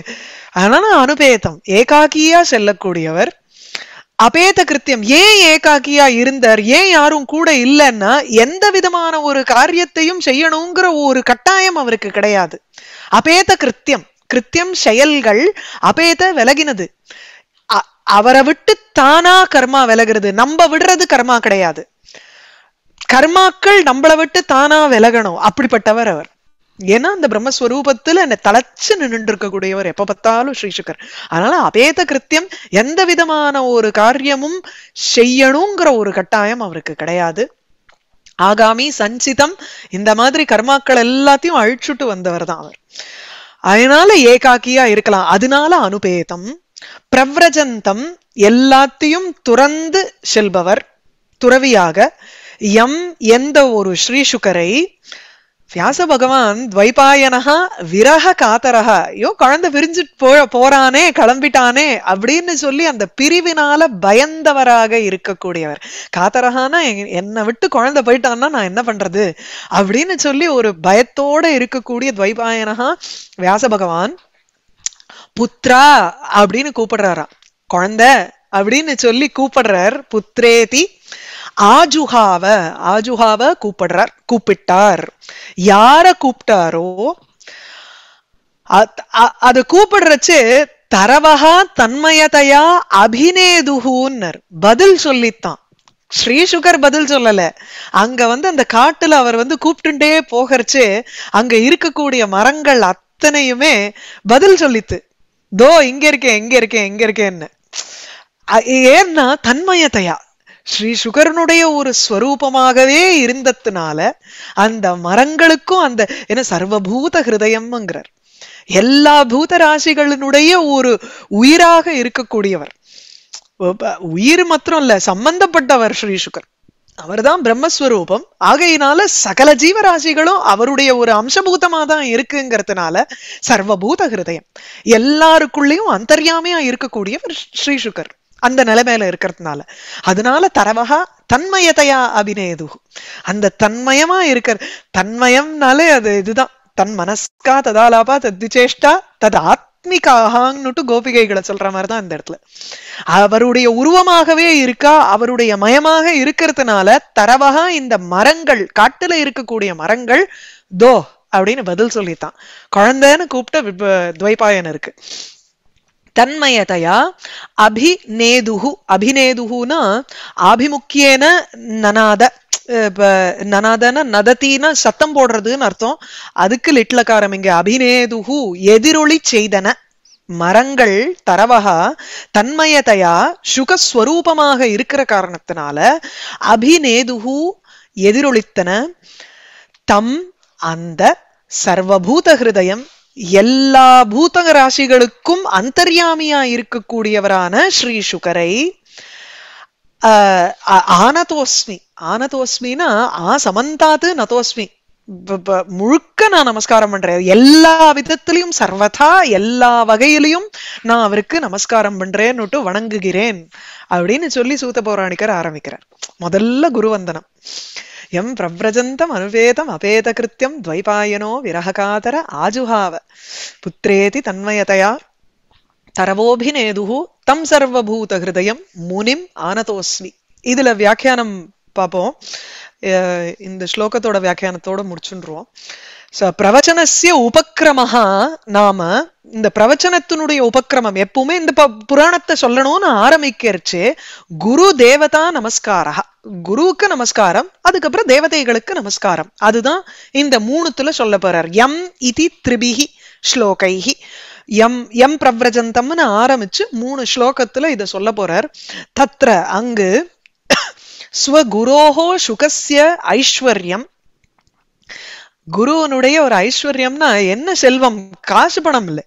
அதனால அனுபேதம் ஏகாக்கியா செல்லக்கூடியவர் அபேத கிருத்தியம் ஏன் ஏகாக்கியா இருந்தார் ஏன் யாரும் கூட இல்லைன்னா எந்த விதமான ஒரு காரியத்தையும் செய்யணுங்கிற ஒரு கட்டாயம் அவருக்கு கிடையாது அபேத கிருத்தியம் கிருத்தியம் செயல்கள் அபேத விலகினது அவரை விட்டு தானா கர்மா விலகிறது நம்ம விடுறது கர்மா கிடையாது கர்மாக்கள் நம்மளை விட்டு தானா விலகணும் அப்படிப்பட்டவர் அவர் ஏன்னா அந்த பிரம்மஸ்வரூபத்துல என்னை தலைச்சு நின்று இருக்கக்கூடியவர் எப்ப பார்த்தாலும் ஸ்ரீசுக்கர் அதனால அபேத கிருத்தியம் எந்த விதமான ஒரு காரியமும் செய்யணுங்கிற ஒரு கட்டாயம் அவருக்கு கிடையாது ஆகாமி சஞ்சிதம் இந்த மாதிரி கர்மாக்கள் எல்லாத்தையும் அழிச்சுட்டு வந்தவர் தான் அவர் அதனால ஏகாக்கியா இருக்கலாம் அதனால அனுபேதம் பிரவ்ரஜந்தம் எல்லாத்தையும் துறந்து செல்பவர் துறவியாக எம் எந்த ஒரு ஸ்ரீசுகரை வியாச பகவான் துவைபாயனகா விரக காத்தரக ஐயோ குழந்தை விரிஞ்சு போ போறானே கிளம்பிட்டானே அப்படின்னு சொல்லி அந்த பிரிவினால பயந்தவராக இருக்கக்கூடியவர் காத்தரகானா என்னை விட்டு குழந்தை போயிட்டான்னா நான் என்ன பண்றது அப்படின்னு சொல்லி ஒரு பயத்தோட இருக்கக்கூடிய துவைபாயனகா வியாச பகவான் புத்ரா அப்படின்னு கூப்பிடுறாராம் குழந்தை அப்படின்னு சொல்லி கூப்பிடுறார் புத்ரேதி ஆஜுகாவ ஆஜுகாவ கூப்பிடுறார் கூப்பிட்டார் யார கூப்பிட்டாரோ அது கூப்பிடுறச்சு தரவகா தன்மயதையா அபிநேதுகுன்னர் பதில் சொல்லித்தான் ஸ்ரீ சுகர் பதில் சொல்லல அங்க வந்து அந்த காட்டுல அவர் வந்து கூப்பிட்டுட்டே போகிறச்சு அங்க இருக்கக்கூடிய மரங்கள் அத்தனையுமே பதில் சொல்லித்து தோ இங்க இருக்கேன் எங்க இருக்கேன் எங்க இருக்கேன்னு ஏன்னா தன்மயத்தையா ஸ்ரீ சுகரனுடைய ஒரு ஸ்வரூபமாகவே இருந்ததுனால அந்த மரங்களுக்கும் அந்த என்ன சர்வபூத ஹிருதயம்ங்கிறார் எல்லா பூத ராசிகளினுடைய ஒரு உயிராக இருக்கக்கூடியவர் உயிர் மாத்திரம் இல்ல சம்பந்தப்பட்டவர் ஸ்ரீ சுகர் அவர்தான் பிரம்மஸ்வரூபம் ஆகையினால சகல ஜீவராசிகளும் அவருடைய ஒரு அம்சபூதமா தான் இருக்குங்கிறதுனால சர்வபூத ஹிருதயம் எல்லாருக்குள்ளேயும் அந்தர்யாமையா இருக்கக்கூடியவர் ஸ்ரீசுகர் அந்த நிலைமையில இருக்கிறதுனால அதனால தரவகா தன்மயத்தையா அபிநேது அந்த தன்மயமா இருக்கிற தன்மயம்னாலே அது இதுதான் தன் மனஸ்கா ததாலாபா தத் தத் கோபிகைகளை சொல்ற மாதிரி தான் இந்த இடத்துல அவருடைய உருவமாகவே இருக்கா அவருடைய மயமாக இருக்கிறதுனால தரவகா இந்த மரங்கள் காட்டுல இருக்கக்கூடிய மரங்கள் தோ அப்படின்னு பதில் சொல்லித்தான் குழந்தைன்னு கூப்பிட்ட துவைபாயன் இருக்கு தன்மயதையா அபிநேதுகு அபிநேதுகுனா ஆபிமுக்கியன நனாத நனாதன நதத்தின்னா சத்தம் போடுறதுன்னு அர்த்தம் அதுக்கு காரம் இங்க அபிநேது எதிரொலி செய்தன மரங்கள் தரவகா தன்மயதையா சுகஸ்வரூபமாக இருக்கிற காரணத்தினால அபிநேது எதிரொலித்தன தம் அந்த சர்வபூத ஹிருதயம் எல்லா பூதக ராசிகளுக்கும் அந்தர்யாமியா இருக்கக்கூடியவரான ஸ்ரீ சுகரை ஆனதோஸ்மி ஆனதோஸ்மின்னா ஆ சமந்தாத்து நதோஸ்மி முழுக்க நான் நமஸ்காரம் பண்றேன் எல்லா விதத்திலையும் சர்வதா எல்லா வகையிலையும் நான் அவருக்கு நமஸ்காரம் பண்றேன்னுட்டு வணங்குகிறேன் அப்படின்னு சொல்லி சூத்த பௌராணிக்கர் ஆரம்பிக்கிறார் முதல்ல குருவந்தனம் எம் பிரவிரஜந்தம் அனுவேதம் அபேத கிருத்தியம் துவைபாயனோ விரககாதர ஆஜுஹாவ புத்திரேதி தன்மயதையா தரவோபிநேதுகு தம் சர்வபூத ஹிருதயம் முனிம் ஆனதோஸ்மி இதுல வியாக்கியானம் பார்ப்போம் இந்த ஸ்லோகத்தோட வியாக்கியானத்தோட ஸோ பிரவச்சனசிய உபக்கிரமஹா நாம இந்த பிரவச்சனத்தினுடைய உபக்கிரமம் எப்பவுமே இந்த புராணத்தை சொல்லணும்னு ஆரம்பிக்கிறச்சு குரு தேவதா நமஸ்காரா குருவுக்கு நமஸ்காரம் அதுக்கப்புறம் தேவதைகளுக்கு நமஸ்காரம் அதுதான் இந்த மூணுத்துல சொல்ல போறார் எம் இதி திரிபிகி ஸ்லோகைஹி எம் எம் பிரவ்ரஜந்தம்னு ஆரம்பிச்சு மூணு ஸ்லோகத்துல இதை சொல்ல போறார் தத்ர அங்கு ஸ்வகுரோஹோ சுகசிய ஐஸ்வர்யம் குருவனுடைய ஒரு ஐஸ்வர்யம்னா என்ன செல்வம் காசு பணம் இல்லை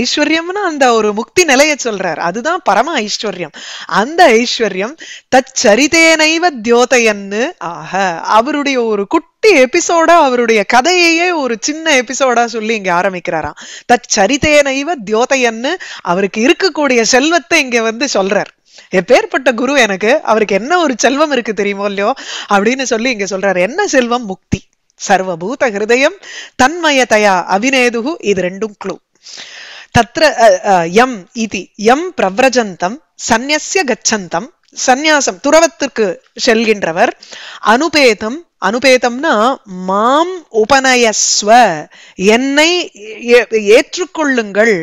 ஐஸ்வர்யம்னா அந்த ஒரு முக்தி நிலையை சொல்றார் அதுதான் பரம ஐஸ்வர்யம் அந்த ஐஸ்வர்யம் தச்சரிதேனைவ தியோதையன்னு ஆக அவருடைய ஒரு குட்டி எபிசோடா அவருடைய கதையையே ஒரு சின்ன எபிசோடா சொல்லி இங்க ஆரம்பிக்கிறாராம் தச்சரிதேனைவ தியோதையன்னு அவருக்கு இருக்கக்கூடிய செல்வத்தை இங்க வந்து சொல்றார் எப்பேற்பட்ட குரு எனக்கு அவருக்கு என்ன ஒரு செல்வம் இருக்கு தெரியுமோ இல்லையோ அப்படின்னு சொல்லி இங்க சொல்றாரு என்ன செல்வம் முக்தி சர்வபூத ஹிருதயம் தன்மய தயா அபிநேதுகு இது ரெண்டும் க்ளூ தத்ர யம் இதி எம் பிரவ்ரஜந்தம் சந்நிய கச்சந்தம் சந்நியாசம் துறவத்திற்கு செல்கின்றவர் அனுபேதம் அனுபேதம்னா மாம் உபநயஸ்வ என்னை ஏற்றுக்கொள்ளுங்கள்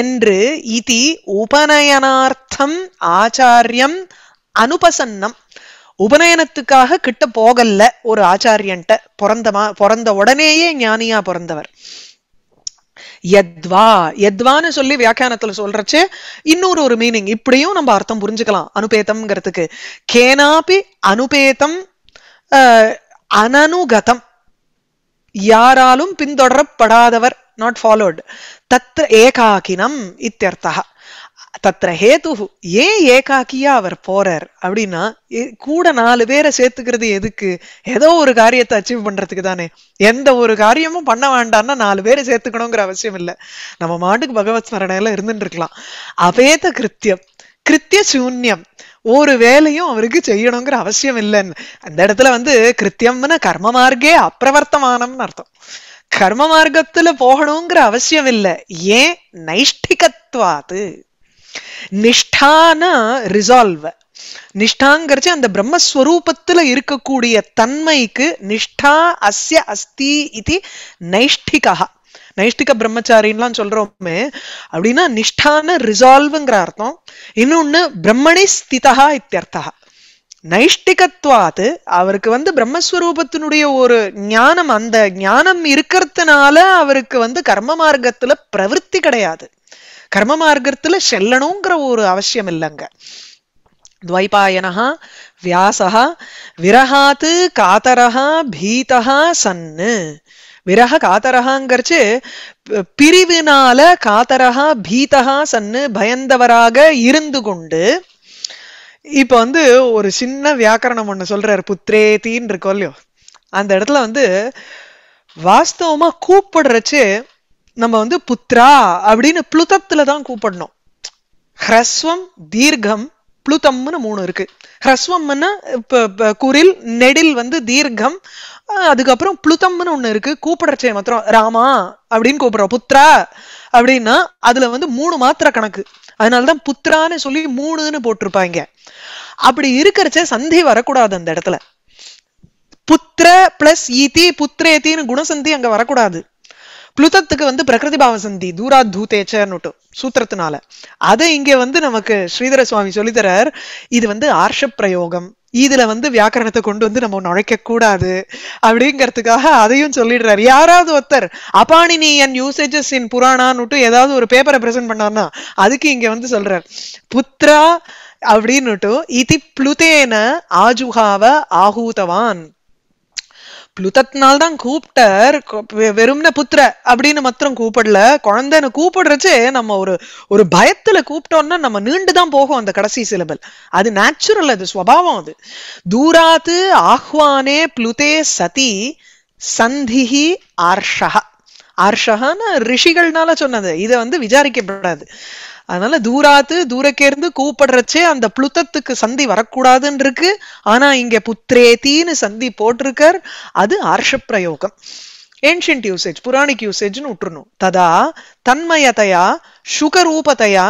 என்று இதி உபநயனார்த்தம் ஆச்சாரியம் அனுபசன்னம் உபநயனத்துக்காக கிட்ட போகல்ல ஒரு ஆச்சாரியன்ட்ட பிறந்தமா பிறந்த உடனேயே ஞானியா பிறந்தவர் யத்வா யத்வான்னு சொல்லி வியாக்கியானத்துல சொல்றச்சு இன்னொரு ஒரு மீனிங் இப்படியும் நம்ம அர்த்தம் புரிஞ்சுக்கலாம் அனுபேதம்ங்கிறதுக்கு கேனாபி அனுபேதம் அனனுகதம் யாராலும் பின்தொடரப்படாதவர் நாட் ஃபாலோட் தத் ஏகாக்கினம் இத்தியர்த்தகா தத்திர ஹேது ஏன் ஏகாக்கியா அவர் போறார் அப்படின்னா கூட நாலு பேரை சேர்த்துக்கிறது எதுக்கு ஏதோ ஒரு காரியத்தை அச்சீவ் பண்றதுக்கு தானே எந்த ஒரு காரியமும் பண்ண வேண்டாம்னா நாலு பேரை சேர்த்துக்கணுங்கிற அவசியம் இல்லை நம்ம மாட்டுக்கு பகவத் ஸ்மரணையில இருந்துட்டு இருக்கலாம் அவேத கிருத்தியம் கிருத்திய சூன்யம் ஒரு வேலையும் அவருக்கு செய்யணுங்கிற அவசியம் இல்லைன்னு அந்த இடத்துல வந்து கிருத்தியம்னு கர்ம மார்க்கே அப்பிரவர்த்தமானம்னு அர்த்தம் கர்ம மார்க்கத்துல போகணுங்கிற அவசியம் இல்லை ஏன் நைஷ்டிகத்வாது நிஷ்டான ரிசால்வ நிஷ்டாங்கிறச்சு அந்த பிரம்மஸ்வரூபத்தில் இருக்கக்கூடிய தன்மைக்கு நிஷ்டா அஸ்ய அஸ்தி இது நைஷ்டிகா நைஷ்டிக பிரம்மச்சாரின்லாம் சொல்றோமே அப்படின்னா நிஷ்டான ரிசால்வ்ங்கிற அர்த்தம் இன்னொன்னு பிரம்மணி ஸ்திதா இத்தியர்த்தா நைஷ்டிகத்வாத்து அவருக்கு வந்து பிரம்மஸ்வரூபத்தினுடைய ஒரு ஞானம் அந்த ஞானம் இருக்கிறதுனால அவருக்கு வந்து கர்ம மார்க்கத்துல பிரவருத்தி கிடையாது கர்ம மார்க்கத்துல செல்லணுங்கிற ஒரு அவசியம் இல்லைங்க துவைபாயனஹா வியாசா விரகாத்து காத்தரஹா பீதகா சன்னு விரக காத்தரகாங்கிறச்சு பிரிவினால காத்தரகா பீதஹா சன்னு பயந்தவராக இருந்து கொண்டு இப்போ வந்து ஒரு சின்ன வியாக்கரணம் ஒன்று புத்திரே தீன் இருக்கோம் இல்லையோ அந்த இடத்துல வந்து வாஸ்தவமா கூப்பிடுறச்சு நம்ம வந்து புத்ரா அப்படின்னு புளுதத்துல தான் கூப்பிடணும் ஹ்ரஸ்வம் தீர்க்கம் புளுதம்னு மூணு இருக்கு ஹ்ரஸ்வம்னா இப்போ குரில் நெடில் வந்து தீர்க்கம் அதுக்கப்புறம் புளுதம்னு ஒண்ணு இருக்கு கூப்பிடுறச்சே மாத்திரம் ராமா அப்படின்னு கூப்பிடுறோம் புத்ரா அப்படின்னா அதுல வந்து மூணு மாத்திர கணக்கு அதனாலதான் புத்ரான்னு சொல்லி மூணுன்னு போட்டிருப்பாங்க அப்படி இருக்கிறச்ச சந்தி வரக்கூடாது அந்த இடத்துல புத்திர பிளஸ் ஈத்தி புத்திரேத்தின்னு குணசந்தி அங்க வரக்கூடாது புளுத்தத்துக்கு வந்து பிரகிருதி பாவசந்தி தூரா தூதேச்சர்னுட்டு சூத்திரத்தினால அதை இங்க வந்து நமக்கு ஸ்ரீதர சுவாமி சொல்லித்தரார் இது வந்து ஆர்ஷ பிரயோகம் இதுல வந்து வியாக்கரணத்தை கொண்டு வந்து நம்ம நுழைக்க கூடாது அப்படிங்கிறதுக்காக அதையும் சொல்லிடுறாரு யாராவது ஒருத்தர் அபாணினி அண்ட் யூசேஜஸ் இன் புராணான்னு ஏதாவது ஒரு பேப்பரை பிரசன்ட் பண்ணார்னா அதுக்கு இங்க வந்து சொல்றார் புத்ரா அப்படின்னுட்டு இது புளுதேன ஆஜுகாவ ஆகூதவான் புளுத்தத்னால்தான் கூப்பிட்டார் வெறும்ன புத்திர அப்படின்னு மாத்திரம் கூப்பிடல குழந்தைன்னு கூப்பிடுறச்சே நம்ம ஒரு ஒரு பயத்துல கூப்பிட்டோம்னா நம்ம நீண்டு தான் போகும் அந்த கடைசி சிலபல் அது நேச்சுரல் அது ஸ்வபாவம் அது தூராத்து ஆஹ்வானே புளுதே சதி சந்திஹி ஆர்ஷா ஆர்ஷகான்னு ரிஷிகள்னால சொன்னது இதை வந்து விசாரிக்கப்படாது அதனால தூராத்து தூரக்கேர்ந்து கூப்பிடுறச்சே அந்த புளுத்தத்துக்கு சந்தி வரக்கூடாதுன்னு இருக்கு ஆனா இங்க புத்ரேத்தின்னு சந்தி போட்டிருக்கார் அது ஆர்ஷ பிரயோகம் ஏன்ஷியன்ட் யூசேஜ் புராணிக் யூசேஜ்னு விட்டுருணும் ததா தன்மயதையா சுகரூபத்தையா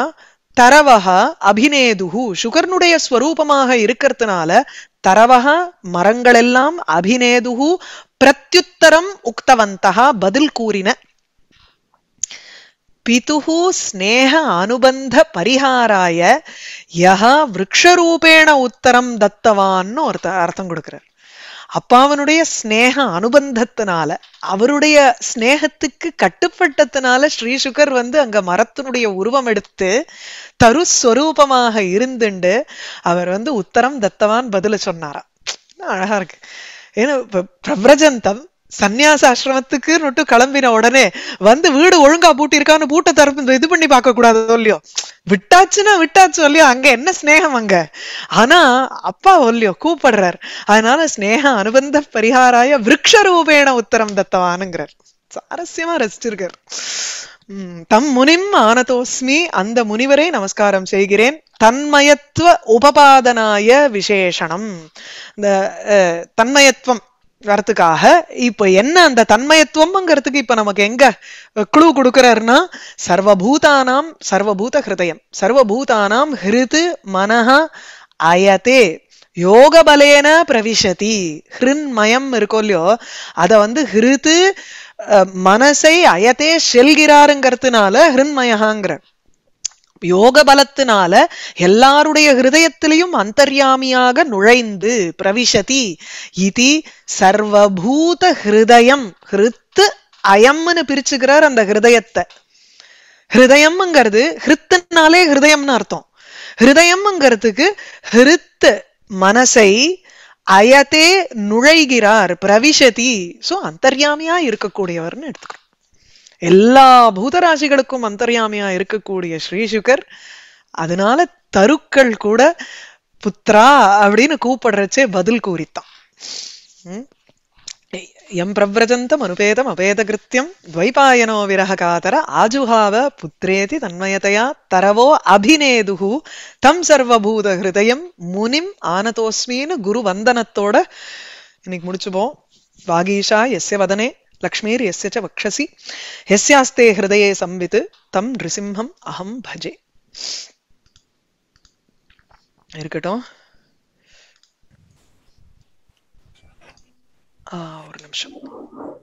தரவக அபிநேது சுகர்னுடைய ஸ்வரூபமாக இருக்கிறதுனால தரவக மரங்களெல்லாம் அபிநேது பிரத்யுத்தரம் உக்தவந்தகா பதில் கூறின ஸ்னேஹ அனுபந்த பரிஹாராய यः விரக்ஷரூபேண உத்தரம் தத்தவான்னு ஒருத்த அர்த்தம் கொடுக்குறார் அப்பாவனுடைய ஸ்னேக அனுபந்தத்தினால அவருடைய ஸ்நேகத்துக்கு கட்டுப்பட்டத்தினால ஸ்ரீசுகர் வந்து அங்க மரத்தினுடைய உருவம் எடுத்து தரு ஸ்வரூபமாக இருந்துண்டு அவர் வந்து உத்தரம் தத்தவான் பதில சொன்னாராம் அழகா இருக்கு ஏன்னா பிரவிரஜந்தம் சந்நியாச ஆசிரமத்துக்குன்னுட்டு கிளம்பின உடனே வந்து வீடு ஒழுங்கா பூட்டி இருக்கான்னு பூட்டை தரப்பு இது பண்ணி பார்க்க கூடாது இல்லையோ விட்டாச்சுன்னா விட்டாச்சு இல்லையோ அங்க என்ன ஸ்னேகம் அங்க ஆனா அப்பா ஒல்லியோ கூப்பிடுறார் அதனால ஸ்னேகம் அனுபந்த பரிகாராய விரக்ஷ ரூபேண உத்தரம் தத்தவானுங்கிறார் சாரஸ்யமா ரசிச்சிருக்கார் தம் முனிம் ஆனதோஸ்மி அந்த முனிவரை நமஸ்காரம் செய்கிறேன் தன்மயத்துவ உபபாதனாய விசேஷனம் இந்த தன்மயத்துவம் வரத்துக்காக இப்ப என்ன அந்த தன்மயத்துவம்ங்கிறதுக்கு இப்ப நமக்கு எங்க குழு கொடுக்குறாருன்னா சர்வபூதானாம் சர்வபூத ஹிருதயம் சர்வபூதானாம் ஹிருது மனஹா அயதே யோக பலேன பிரவிஷதி ஹிருண்மயம் இருக்கோ இல்லையோ அதை வந்து ஹிருது மனசை அயத்தே செல்கிறாருங்கிறதுனால ஹிருண்மயாங்கிற யோக பலத்தினால எல்லாருடைய ஹிருதயத்திலையும் அந்தர்யாமியாக நுழைந்து பிரவிசதி இது சர்வபூத ஹிருதயம் ஹிருத்து அயம்னு பிரிச்சுக்கிறார் அந்த ஹிருதயத்தை ஹிருதயம்ங்கிறது ஹிருத்தினாலே ஹிருதயம்னு அர்த்தம் ஹிருதயம்ங்கிறதுக்கு ஹிருத்து மனசை அயத்தே நுழைகிறார் பிரவிசதி சோ அந்தர்யாமியா இருக்கக்கூடியவர்னு எடுத்துக்கிறோம் எல்லா பூதராசிகளுக்கும் அந்தர்யாமியா இருக்கக்கூடிய ஸ்ரீசுகர் அதனால தருக்கள் கூட புத்ரா அப்படின்னு கூப்பிடுறச்சே பதில் கூறித்தான் எம் பிரவிரஜந்தம் அனுபேதம் கிருத்தியம் துவைபாயனோ விரகாதர ஆஜுஹாவ புத்திரேதி தன்மயதையா தரவோ அபிநேதுகு தம் சர்வபூத ஹிருதயம் முனிம் ஆனதோஸ்மின்னு குரு வந்தனத்தோட இன்னைக்கு முடிச்சுப்போம் வாகீஷா எஸ்ய வதனே लक्ष्मीर्यस्य च वक्षसि यस्यास्ते हृदये संवित् तं नृसिंहम् अहं भजे இருக்கட்டும் ஒரு நிமிஷம்